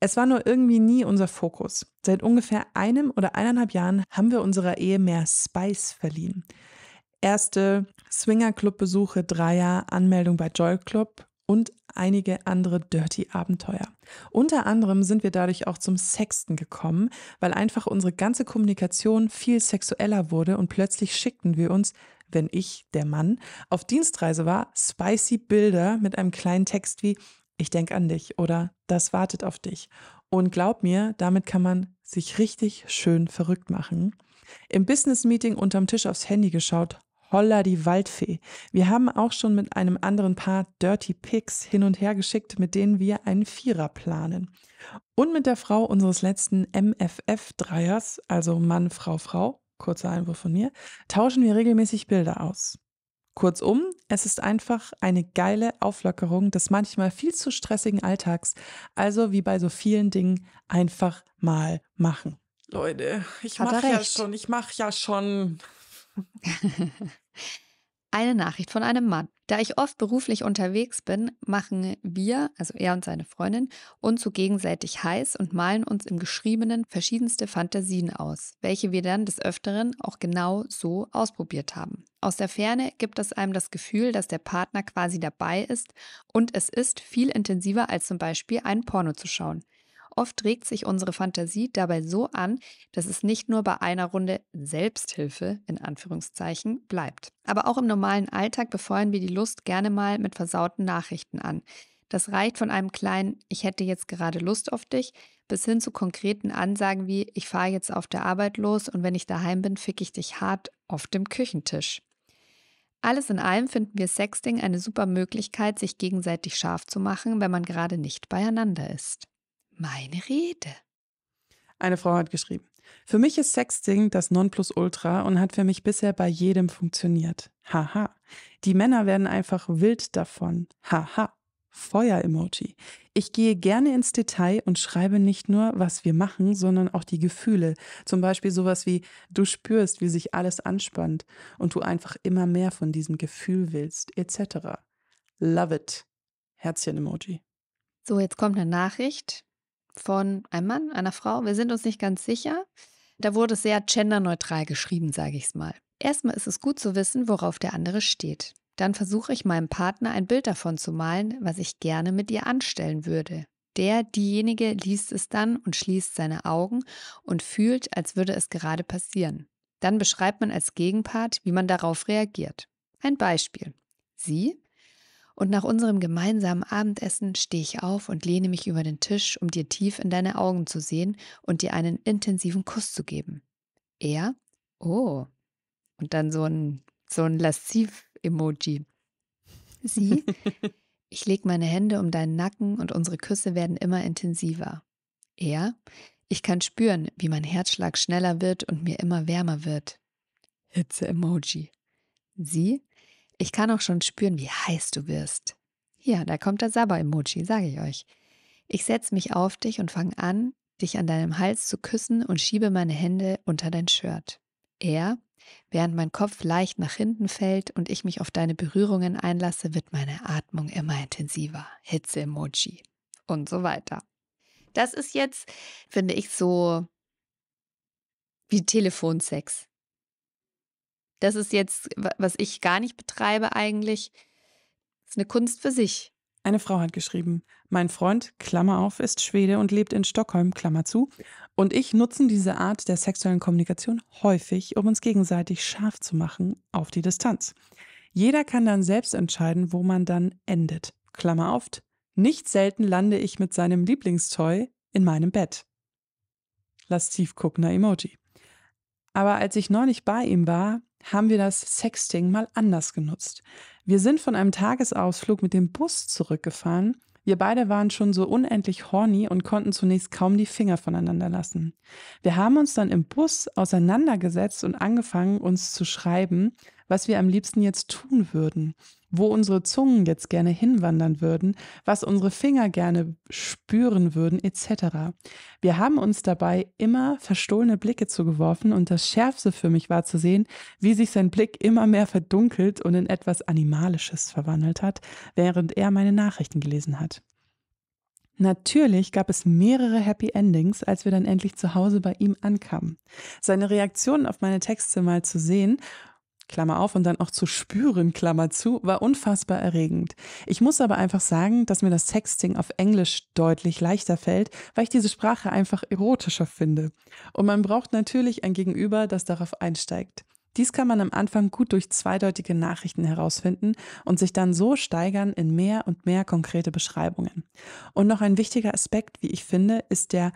Es war nur irgendwie nie unser Fokus. Seit ungefähr einem oder eineinhalb Jahren haben wir unserer Ehe mehr Spice verliehen. Erste Swingerclub-Besuche, Dreier, Anmeldung bei Joy Club und einige andere Dirty Abenteuer. Unter anderem sind wir dadurch auch zum Sexten gekommen, weil einfach unsere ganze Kommunikation viel sexueller wurde und plötzlich schickten wir uns, wenn ich, der Mann, auf Dienstreise war, spicy Bilder mit einem kleinen Text wie ich denke an dich oder das wartet auf dich. Und glaub mir, damit kann man sich richtig schön verrückt machen. Im Business Meeting unterm Tisch aufs Handy geschaut, holla die Waldfee. Wir haben auch schon mit einem anderen Paar Dirty Picks hin und her geschickt, mit denen wir einen Vierer planen. Und mit der Frau unseres letzten MFF-Dreiers, also Mann, Frau, Frau, kurzer Einwurf von mir, tauschen wir regelmäßig Bilder aus. Kurzum, es ist einfach eine geile Auflockerung des manchmal viel zu stressigen Alltags. Also wie bei so vielen Dingen einfach mal machen. Leute, ich mache ja schon, ich mache ja schon. Eine Nachricht von einem Mann. Da ich oft beruflich unterwegs bin, machen wir, also er und seine Freundin, uns so gegenseitig heiß und malen uns im Geschriebenen verschiedenste Fantasien aus, welche wir dann des Öfteren auch genau so ausprobiert haben. Aus der Ferne gibt es einem das Gefühl, dass der Partner quasi dabei ist und es ist viel intensiver als zum Beispiel ein Porno zu schauen. Oft regt sich unsere Fantasie dabei so an, dass es nicht nur bei einer Runde Selbsthilfe in Anführungszeichen bleibt. Aber auch im normalen Alltag befeuern wir die Lust gerne mal mit versauten Nachrichten an. Das reicht von einem kleinen Ich hätte jetzt gerade Lust auf dich bis hin zu konkreten Ansagen wie Ich fahre jetzt auf der Arbeit los und wenn ich daheim bin, ficke ich dich hart auf dem Küchentisch. Alles in allem finden wir Sexting eine super Möglichkeit, sich gegenseitig scharf zu machen, wenn man gerade nicht beieinander ist. Meine Rede. Eine Frau hat geschrieben. Für mich ist Sexting das Nonplusultra und hat für mich bisher bei jedem funktioniert. Haha. Die Männer werden einfach wild davon. Haha. Feuer-Emoji. Ich gehe gerne ins Detail und schreibe nicht nur, was wir machen, sondern auch die Gefühle. Zum Beispiel sowas wie, du spürst, wie sich alles anspannt und du einfach immer mehr von diesem Gefühl willst, etc. Love it. Herzchen-Emoji. So, jetzt kommt eine Nachricht von einem Mann, einer Frau, wir sind uns nicht ganz sicher. Da wurde sehr genderneutral geschrieben, sage ich es mal. Erstmal ist es gut zu wissen, worauf der andere steht. Dann versuche ich meinem Partner ein Bild davon zu malen, was ich gerne mit ihr anstellen würde. Der, diejenige liest es dann und schließt seine Augen und fühlt, als würde es gerade passieren. Dann beschreibt man als Gegenpart, wie man darauf reagiert. Ein Beispiel. Sie, und nach unserem gemeinsamen Abendessen stehe ich auf und lehne mich über den Tisch, um dir tief in deine Augen zu sehen und dir einen intensiven Kuss zu geben. Er? Oh. Und dann so ein, so ein Lasziv-Emoji. Sie? [laughs] ich lege meine Hände um deinen Nacken und unsere Küsse werden immer intensiver. Er? Ich kann spüren, wie mein Herzschlag schneller wird und mir immer wärmer wird. Hitze-Emoji. Sie? Ich kann auch schon spüren, wie heiß du wirst. Ja, da kommt der Saba-Emoji, sage ich euch. Ich setze mich auf dich und fange an, dich an deinem Hals zu küssen und schiebe meine Hände unter dein Shirt. Er, während mein Kopf leicht nach hinten fällt und ich mich auf deine Berührungen einlasse, wird meine Atmung immer intensiver. Hitze-Emoji und so weiter. Das ist jetzt, finde ich, so wie Telefonsex. Das ist jetzt, was ich gar nicht betreibe eigentlich. Das ist eine Kunst für sich. Eine Frau hat geschrieben, mein Freund, Klammer auf, ist Schwede und lebt in Stockholm, Klammer zu, und ich nutzen diese Art der sexuellen Kommunikation häufig, um uns gegenseitig scharf zu machen auf die Distanz. Jeder kann dann selbst entscheiden, wo man dann endet. Klammer auf, nicht selten lande ich mit seinem Lieblingstoy in meinem Bett. Lass tief guckender Emoji. Aber als ich neulich bei ihm war, haben wir das Sexting mal anders genutzt. Wir sind von einem Tagesausflug mit dem Bus zurückgefahren. Wir beide waren schon so unendlich horny und konnten zunächst kaum die Finger voneinander lassen. Wir haben uns dann im Bus auseinandergesetzt und angefangen, uns zu schreiben, was wir am liebsten jetzt tun würden wo unsere Zungen jetzt gerne hinwandern würden, was unsere Finger gerne spüren würden, etc. Wir haben uns dabei immer verstohlene Blicke zugeworfen und das Schärfste für mich war zu sehen, wie sich sein Blick immer mehr verdunkelt und in etwas Animalisches verwandelt hat, während er meine Nachrichten gelesen hat. Natürlich gab es mehrere Happy Endings, als wir dann endlich zu Hause bei ihm ankamen. Seine Reaktionen auf meine Texte mal zu sehen Klammer auf und dann auch zu spüren, Klammer zu, war unfassbar erregend. Ich muss aber einfach sagen, dass mir das Sexting auf Englisch deutlich leichter fällt, weil ich diese Sprache einfach erotischer finde. Und man braucht natürlich ein Gegenüber, das darauf einsteigt. Dies kann man am Anfang gut durch zweideutige Nachrichten herausfinden und sich dann so steigern in mehr und mehr konkrete Beschreibungen. Und noch ein wichtiger Aspekt, wie ich finde, ist der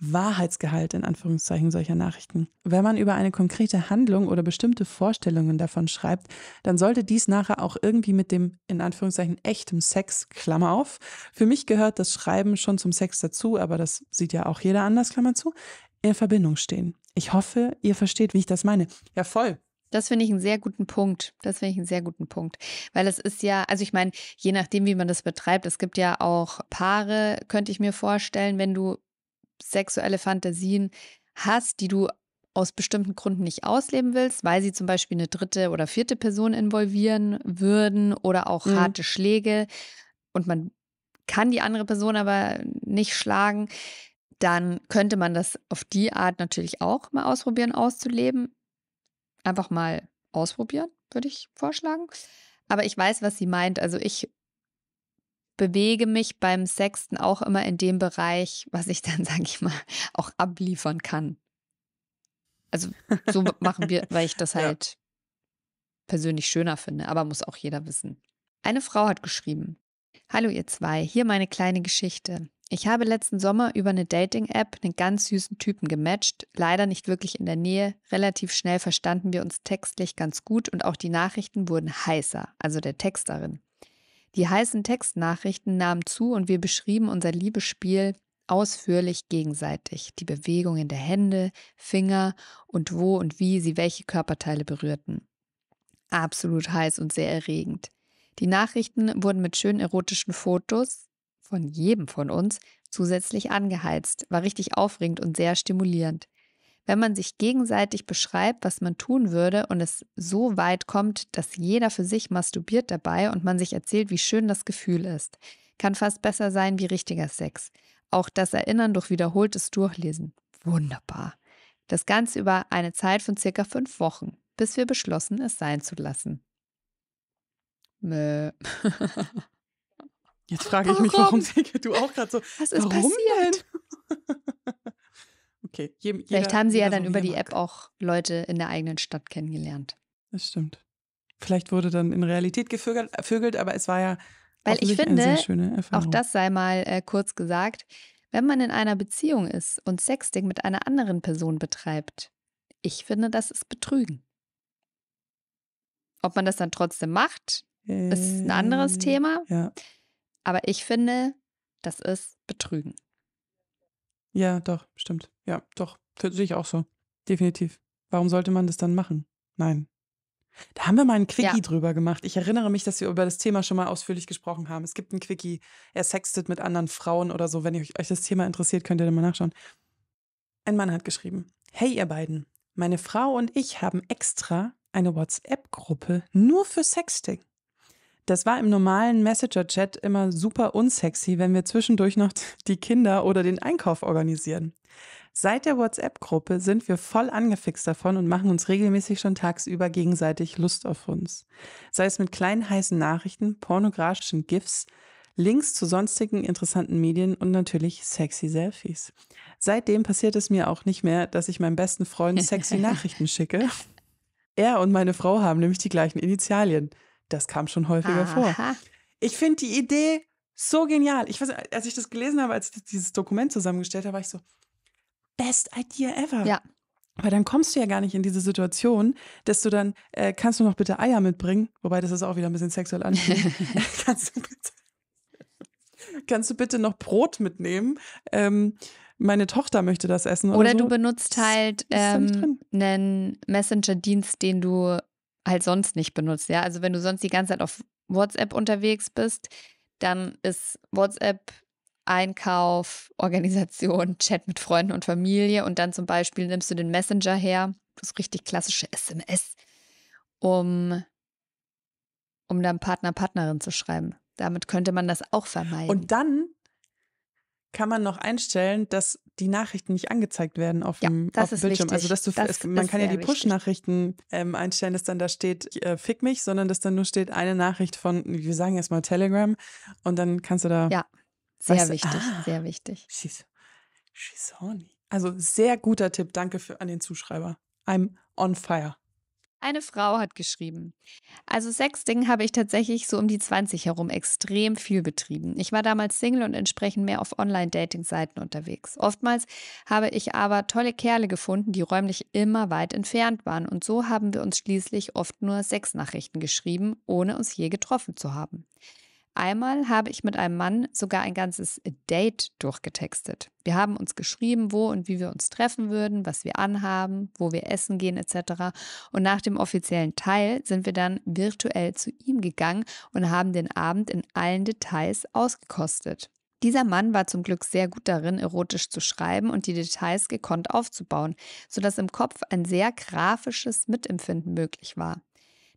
Wahrheitsgehalt in Anführungszeichen solcher Nachrichten. Wenn man über eine konkrete Handlung oder bestimmte Vorstellungen davon schreibt, dann sollte dies nachher auch irgendwie mit dem in Anführungszeichen echtem Sex, Klammer auf. Für mich gehört das Schreiben schon zum Sex dazu, aber das sieht ja auch jeder anders, Klammer zu, in Verbindung stehen. Ich hoffe, ihr versteht, wie ich das meine. Ja, voll. Das finde ich einen sehr guten Punkt. Das finde ich einen sehr guten Punkt. Weil es ist ja, also ich meine, je nachdem, wie man das betreibt, es gibt ja auch Paare, könnte ich mir vorstellen, wenn du sexuelle Fantasien hast, die du aus bestimmten Gründen nicht ausleben willst, weil sie zum Beispiel eine dritte oder vierte Person involvieren würden oder auch mhm. harte Schläge und man kann die andere Person aber nicht schlagen, dann könnte man das auf die Art natürlich auch mal ausprobieren, auszuleben. Einfach mal ausprobieren, würde ich vorschlagen. Aber ich weiß, was sie meint. Also ich bewege mich beim Sexten auch immer in dem Bereich, was ich dann, [laughs] sage ich mal, auch abliefern kann. Also so [laughs] machen wir, weil ich das halt ja. persönlich schöner finde, aber muss auch jeder wissen. Eine Frau hat geschrieben, Hallo ihr zwei, hier meine kleine Geschichte. Ich habe letzten Sommer über eine Dating-App einen ganz süßen Typen gematcht, leider nicht wirklich in der Nähe. Relativ schnell verstanden wir uns textlich ganz gut und auch die Nachrichten wurden heißer, also der Text darin. Die heißen Textnachrichten nahmen zu und wir beschrieben unser Liebesspiel ausführlich gegenseitig, die Bewegungen der Hände, Finger und wo und wie sie welche Körperteile berührten. Absolut heiß und sehr erregend. Die Nachrichten wurden mit schönen erotischen Fotos von jedem von uns zusätzlich angeheizt, war richtig aufregend und sehr stimulierend wenn man sich gegenseitig beschreibt, was man tun würde und es so weit kommt, dass jeder für sich masturbiert dabei und man sich erzählt, wie schön das Gefühl ist. Kann fast besser sein wie richtiger Sex. Auch das Erinnern durch wiederholtes Durchlesen. Wunderbar. Das Ganze über eine Zeit von circa fünf Wochen, bis wir beschlossen, es sein zu lassen. Mö. Jetzt frage ich warum? mich, warum Silke, du auch gerade so. Was ist warum passiert? Denn? okay. Je, jeder, Vielleicht haben sie ja dann über die App auch Leute in der eigenen Stadt kennengelernt. Das stimmt. Vielleicht wurde dann in Realität gevögelt, aber es war ja Weil ich finde, auch das sei mal äh, kurz gesagt, wenn man in einer Beziehung ist und Sexting mit einer anderen Person betreibt, ich finde, das ist Betrügen. Ob man das dann trotzdem macht, äh, ist ein anderes äh, Thema. Ja. Aber ich finde, das ist Betrügen. Ja, doch, stimmt. Ja, doch, sehe ich auch so. Definitiv. Warum sollte man das dann machen? Nein. Da haben wir mal einen Quickie ja. drüber gemacht. Ich erinnere mich, dass wir über das Thema schon mal ausführlich gesprochen haben. Es gibt einen Quickie, er sextet mit anderen Frauen oder so. Wenn euch, euch das Thema interessiert, könnt ihr dann mal nachschauen. Ein Mann hat geschrieben: Hey, ihr beiden, meine Frau und ich haben extra eine WhatsApp-Gruppe nur für Sexting. Das war im normalen Messenger-Chat immer super unsexy, wenn wir zwischendurch noch die Kinder oder den Einkauf organisieren. Seit der WhatsApp-Gruppe sind wir voll angefixt davon und machen uns regelmäßig schon tagsüber gegenseitig Lust auf uns. Sei es mit kleinen heißen Nachrichten, pornografischen GIFs, Links zu sonstigen interessanten Medien und natürlich sexy Selfies. Seitdem passiert es mir auch nicht mehr, dass ich meinem besten Freund sexy [laughs] Nachrichten schicke. Er und meine Frau haben nämlich die gleichen Initialien. Das kam schon häufiger Aha. vor. Ich finde die Idee so genial. Ich weiß, als ich das gelesen habe, als ich dieses Dokument zusammengestellt habe, war ich so, best idea ever. Ja. Weil dann kommst du ja gar nicht in diese Situation, dass du dann, äh, kannst du noch bitte Eier mitbringen? Wobei das ist auch wieder ein bisschen sexuell anstrengend. [laughs] kannst, du bitte, kannst du bitte noch Brot mitnehmen? Ähm, meine Tochter möchte das essen. Oder, oder so. du benutzt halt ähm, einen Messenger-Dienst, den du halt sonst nicht benutzt. Ja, also wenn du sonst die ganze Zeit auf WhatsApp unterwegs bist, dann ist WhatsApp Einkauf, Organisation, Chat mit Freunden und Familie und dann zum Beispiel nimmst du den Messenger her, das richtig klassische SMS, um, um dann Partner, Partnerin zu schreiben. Damit könnte man das auch vermeiden. Und dann kann man noch einstellen, dass die Nachrichten nicht angezeigt werden auf ja, dem, auf dem Bildschirm. Also, wichtig. Also dass du das, es, man kann ja die Push-Nachrichten ähm, einstellen, dass dann da steht, äh, fick mich, sondern dass dann nur steht eine Nachricht von, wir sagen erstmal Telegram und dann kannst du da ja. Sehr weißt wichtig, ah, sehr wichtig. She's, she's horny. Also sehr guter Tipp. Danke für, an den Zuschreiber. I'm on fire. Eine Frau hat geschrieben. Also Sexting habe ich tatsächlich so um die 20 herum extrem viel betrieben. Ich war damals Single und entsprechend mehr auf Online-Dating-Seiten unterwegs. Oftmals habe ich aber tolle Kerle gefunden, die räumlich immer weit entfernt waren. Und so haben wir uns schließlich oft nur Sexnachrichten geschrieben, ohne uns je getroffen zu haben. Einmal habe ich mit einem Mann sogar ein ganzes Date durchgetextet. Wir haben uns geschrieben, wo und wie wir uns treffen würden, was wir anhaben, wo wir essen gehen etc. Und nach dem offiziellen Teil sind wir dann virtuell zu ihm gegangen und haben den Abend in allen Details ausgekostet. Dieser Mann war zum Glück sehr gut darin, erotisch zu schreiben und die Details gekonnt aufzubauen, sodass im Kopf ein sehr grafisches Mitempfinden möglich war.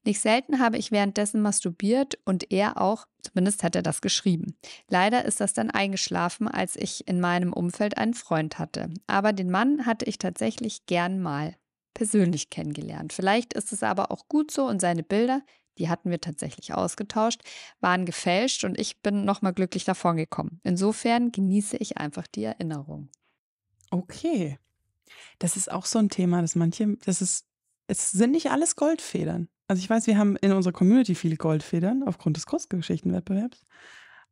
Nicht selten habe ich währenddessen masturbiert und er auch, zumindest hat er das geschrieben. Leider ist das dann eingeschlafen, als ich in meinem Umfeld einen Freund hatte. Aber den Mann hatte ich tatsächlich gern mal persönlich kennengelernt. Vielleicht ist es aber auch gut so und seine Bilder, die hatten wir tatsächlich ausgetauscht, waren gefälscht und ich bin nochmal glücklich davongekommen. Insofern genieße ich einfach die Erinnerung. Okay. Das ist auch so ein Thema, dass manche, das ist, es sind nicht alles Goldfedern. Also ich weiß, wir haben in unserer Community viele Goldfedern aufgrund des Kurzgeschichtenwettbewerbs.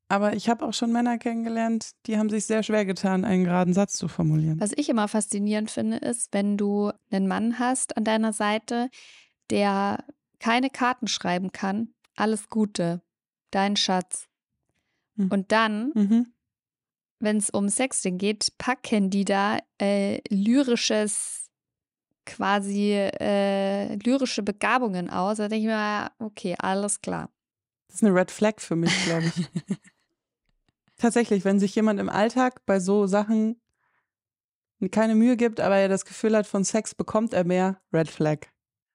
Aber ich habe auch schon Männer kennengelernt, die haben sich sehr schwer getan, einen geraden Satz zu formulieren. Was ich immer faszinierend finde, ist, wenn du einen Mann hast an deiner Seite, der keine Karten schreiben kann, alles Gute, dein Schatz. Hm. Und dann, mhm. wenn es um Sexting geht, packen die da äh, lyrisches quasi äh, lyrische Begabungen aus. Da denke ich mir, okay, alles klar. Das ist eine Red Flag für mich, glaube ich. [laughs] Tatsächlich, wenn sich jemand im Alltag bei so Sachen keine Mühe gibt, aber er das Gefühl hat, von Sex bekommt er mehr, Red Flag.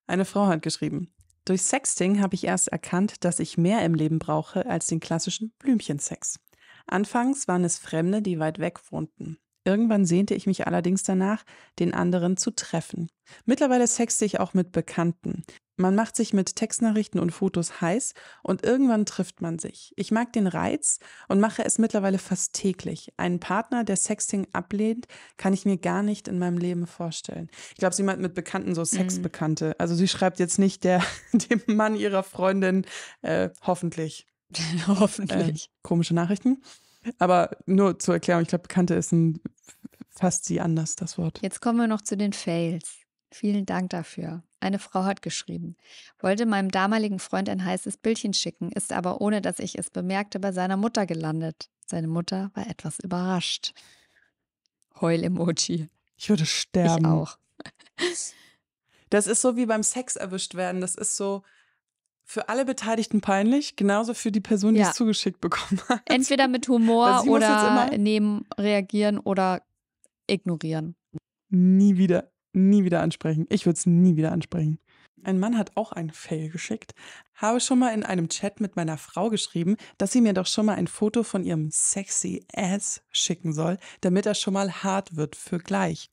Eine Frau hat geschrieben, durch Sexting habe ich erst erkannt, dass ich mehr im Leben brauche als den klassischen Blümchensex. Anfangs waren es Fremde, die weit weg wohnten. Irgendwann sehnte ich mich allerdings danach, den anderen zu treffen. Mittlerweile sexte ich auch mit Bekannten. Man macht sich mit Textnachrichten und Fotos heiß und irgendwann trifft man sich. Ich mag den Reiz und mache es mittlerweile fast täglich. Einen Partner, der Sexting ablehnt, kann ich mir gar nicht in meinem Leben vorstellen. Ich glaube, sie meint mit Bekannten so mhm. Sexbekannte. Also sie schreibt jetzt nicht der, [laughs] dem Mann ihrer Freundin, äh, hoffentlich. [laughs] hoffentlich. Äh, komische Nachrichten. Aber nur zur Erklärung, ich glaube, Bekannte ist ein fast sie anders, das Wort. Jetzt kommen wir noch zu den Fails. Vielen Dank dafür. Eine Frau hat geschrieben, wollte meinem damaligen Freund ein heißes Bildchen schicken, ist aber ohne dass ich es bemerkte bei seiner Mutter gelandet. Seine Mutter war etwas überrascht. Heul-Emoji. Ich würde sterben. Ich auch. Das ist so wie beim Sex erwischt werden. Das ist so, für alle Beteiligten peinlich, genauso für die Person, ja. die es zugeschickt bekommen hat. Entweder mit Humor oder nehmen, reagieren oder ignorieren. Nie wieder, nie wieder ansprechen. Ich würde es nie wieder ansprechen. Ein Mann hat auch ein Fail geschickt. Habe schon mal in einem Chat mit meiner Frau geschrieben, dass sie mir doch schon mal ein Foto von ihrem sexy Ass schicken soll, damit er schon mal hart wird für gleich.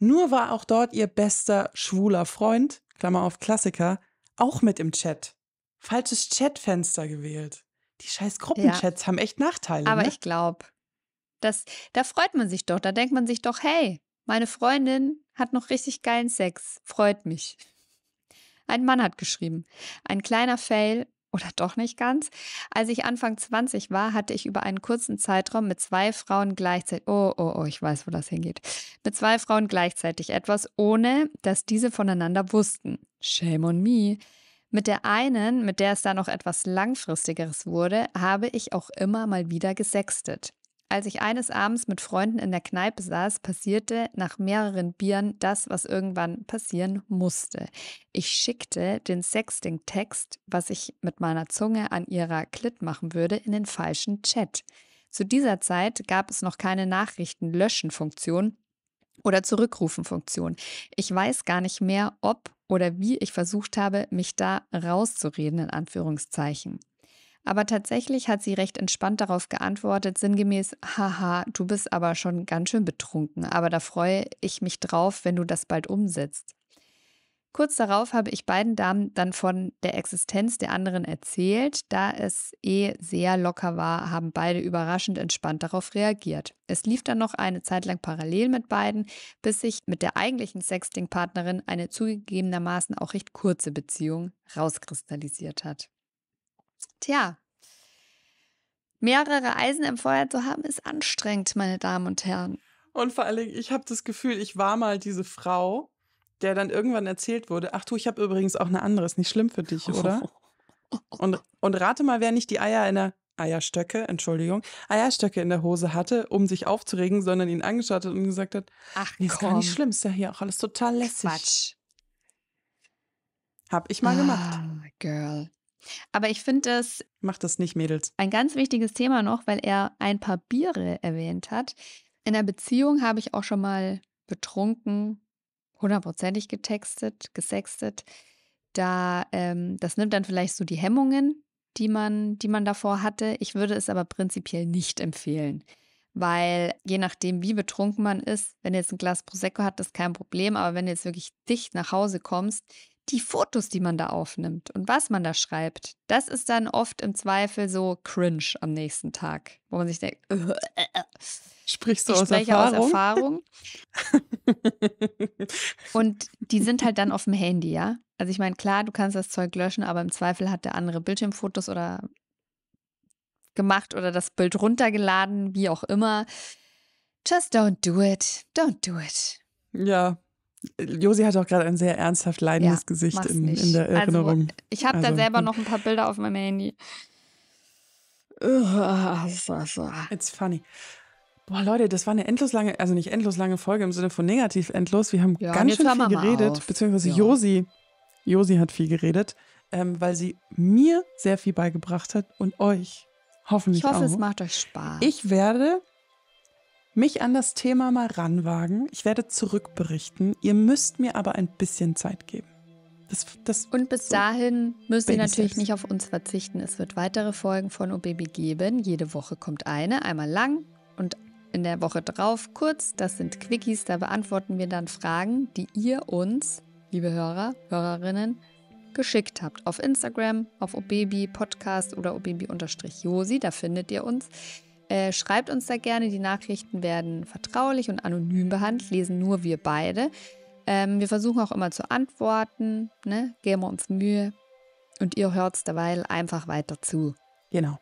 Nur war auch dort ihr bester schwuler Freund, Klammer auf Klassiker, auch mit im Chat falsches Chatfenster gewählt. Die scheiß Gruppenchats ja. haben echt Nachteile. Aber ne? ich glaube, da freut man sich doch. Da denkt man sich doch, hey, meine Freundin hat noch richtig geilen Sex. Freut mich. Ein Mann hat geschrieben. Ein kleiner Fail, oder doch nicht ganz. Als ich Anfang 20 war, hatte ich über einen kurzen Zeitraum mit zwei Frauen gleichzeitig, oh, oh, oh, ich weiß, wo das hingeht, mit zwei Frauen gleichzeitig etwas, ohne dass diese voneinander wussten. Shame on me. Mit der einen, mit der es da noch etwas langfristigeres wurde, habe ich auch immer mal wieder gesextet. Als ich eines Abends mit Freunden in der Kneipe saß, passierte nach mehreren Bieren das, was irgendwann passieren musste. Ich schickte den Sexting-Text, was ich mit meiner Zunge an ihrer Klit machen würde, in den falschen Chat. Zu dieser Zeit gab es noch keine Nachrichten-Löschen-Funktion oder Zurückrufen-Funktion. Ich weiß gar nicht mehr, ob oder wie ich versucht habe, mich da rauszureden in Anführungszeichen. Aber tatsächlich hat sie recht entspannt darauf geantwortet, sinngemäß, haha, du bist aber schon ganz schön betrunken, aber da freue ich mich drauf, wenn du das bald umsetzt. Kurz darauf habe ich beiden Damen dann von der Existenz der anderen erzählt. Da es eh sehr locker war, haben beide überraschend entspannt darauf reagiert. Es lief dann noch eine Zeit lang parallel mit beiden, bis sich mit der eigentlichen Sexting-Partnerin eine zugegebenermaßen auch recht kurze Beziehung rauskristallisiert hat. Tja, mehrere Eisen im Feuer zu haben, ist anstrengend, meine Damen und Herren. Und vor allen Dingen, ich habe das Gefühl, ich war mal diese Frau, der dann irgendwann erzählt wurde, ach du, ich habe übrigens auch eine andere, ist nicht schlimm für dich, oder? [laughs] Und, und rate mal, wer nicht die Eier in der Eierstöcke, Entschuldigung, Eierstöcke in der Hose hatte, um sich aufzuregen, sondern ihn angeschaut hat und gesagt hat, ach nee, ist gar nicht schlimm, ist ja hier auch alles total lässig. Quatsch. Hab ich mal ah, gemacht. Girl. Aber ich finde das. Macht das nicht, Mädels. Ein ganz wichtiges Thema noch, weil er ein paar Biere erwähnt hat. In der Beziehung habe ich auch schon mal betrunken hundertprozentig getextet, gesextet. Da, ähm, das nimmt dann vielleicht so die Hemmungen, die man, die man davor hatte. Ich würde es aber prinzipiell nicht empfehlen. Weil je nachdem, wie betrunken man ist, wenn jetzt ein Glas Prosecco hat, das ist kein Problem. Aber wenn du jetzt wirklich dicht nach Hause kommst, die Fotos, die man da aufnimmt und was man da schreibt, das ist dann oft im Zweifel so cringe am nächsten Tag, wo man sich denkt, [laughs] äh, äh, äh. Sprichst du ich aus spreche Erfahrung? aus Erfahrung. [laughs] und die sind halt dann auf dem Handy, ja. Also ich meine, klar, du kannst das Zeug löschen, aber im Zweifel hat der andere Bildschirmfotos oder gemacht oder das Bild runtergeladen, wie auch immer. Just don't do it. Don't do it. Ja. Josi hat auch gerade ein sehr ernsthaft leidendes ja, Gesicht in, in, der also, Erinnerung. Also, ich habe also, da selber hm. noch ein paar Bilder auf meinem Handy. It's funny. Boah, Leute, das war eine endlos lange, also nicht endlos lange Folge im Sinne von negativ endlos. Wir haben ja, ganz schön viel geredet, beziehungsweise ja. Josi. Josi hat viel geredet, ähm, weil sie mir sehr viel beigebracht hat und euch hoffentlich auch. Ich hoffe, auch. es macht euch Spaß. Ich werde mich an das Thema mal ranwagen. Ich werde zurückberichten. Ihr müsst mir aber ein bisschen Zeit geben. Das, das und bis dahin müsst ihr natürlich nicht auf uns verzichten. Es wird weitere Folgen von OBB geben. Jede Woche kommt eine, einmal lang und in der Woche drauf kurz. Das sind Quickies, da beantworten wir dann Fragen, die ihr uns, liebe Hörer, Hörerinnen, geschickt habt. Auf Instagram, auf obebi Podcast oder obebi-josi, da findet ihr uns. Äh, schreibt uns da gerne, die Nachrichten werden vertraulich und anonym behandelt, lesen nur wir beide. Ähm, wir versuchen auch immer zu antworten, ne? geben wir uns Mühe und ihr hört es derweil einfach weiter zu. Genau.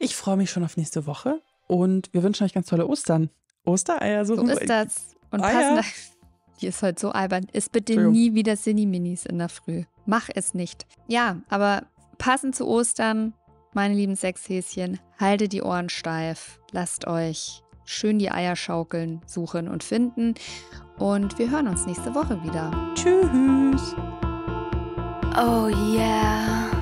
Ich freue mich schon auf nächste Woche. Und wir wünschen euch ganz tolle Ostern. Ostereier, so, so ist das. Und passender, [laughs] die ist heute so albern. Ist bitte nie wieder Siniminis in der Früh. Mach es nicht. Ja, aber passend zu Ostern, meine lieben Sexhäschen, haltet die Ohren steif. Lasst euch schön die Eier schaukeln, suchen und finden. Und wir hören uns nächste Woche wieder. Tschüss. Oh yeah.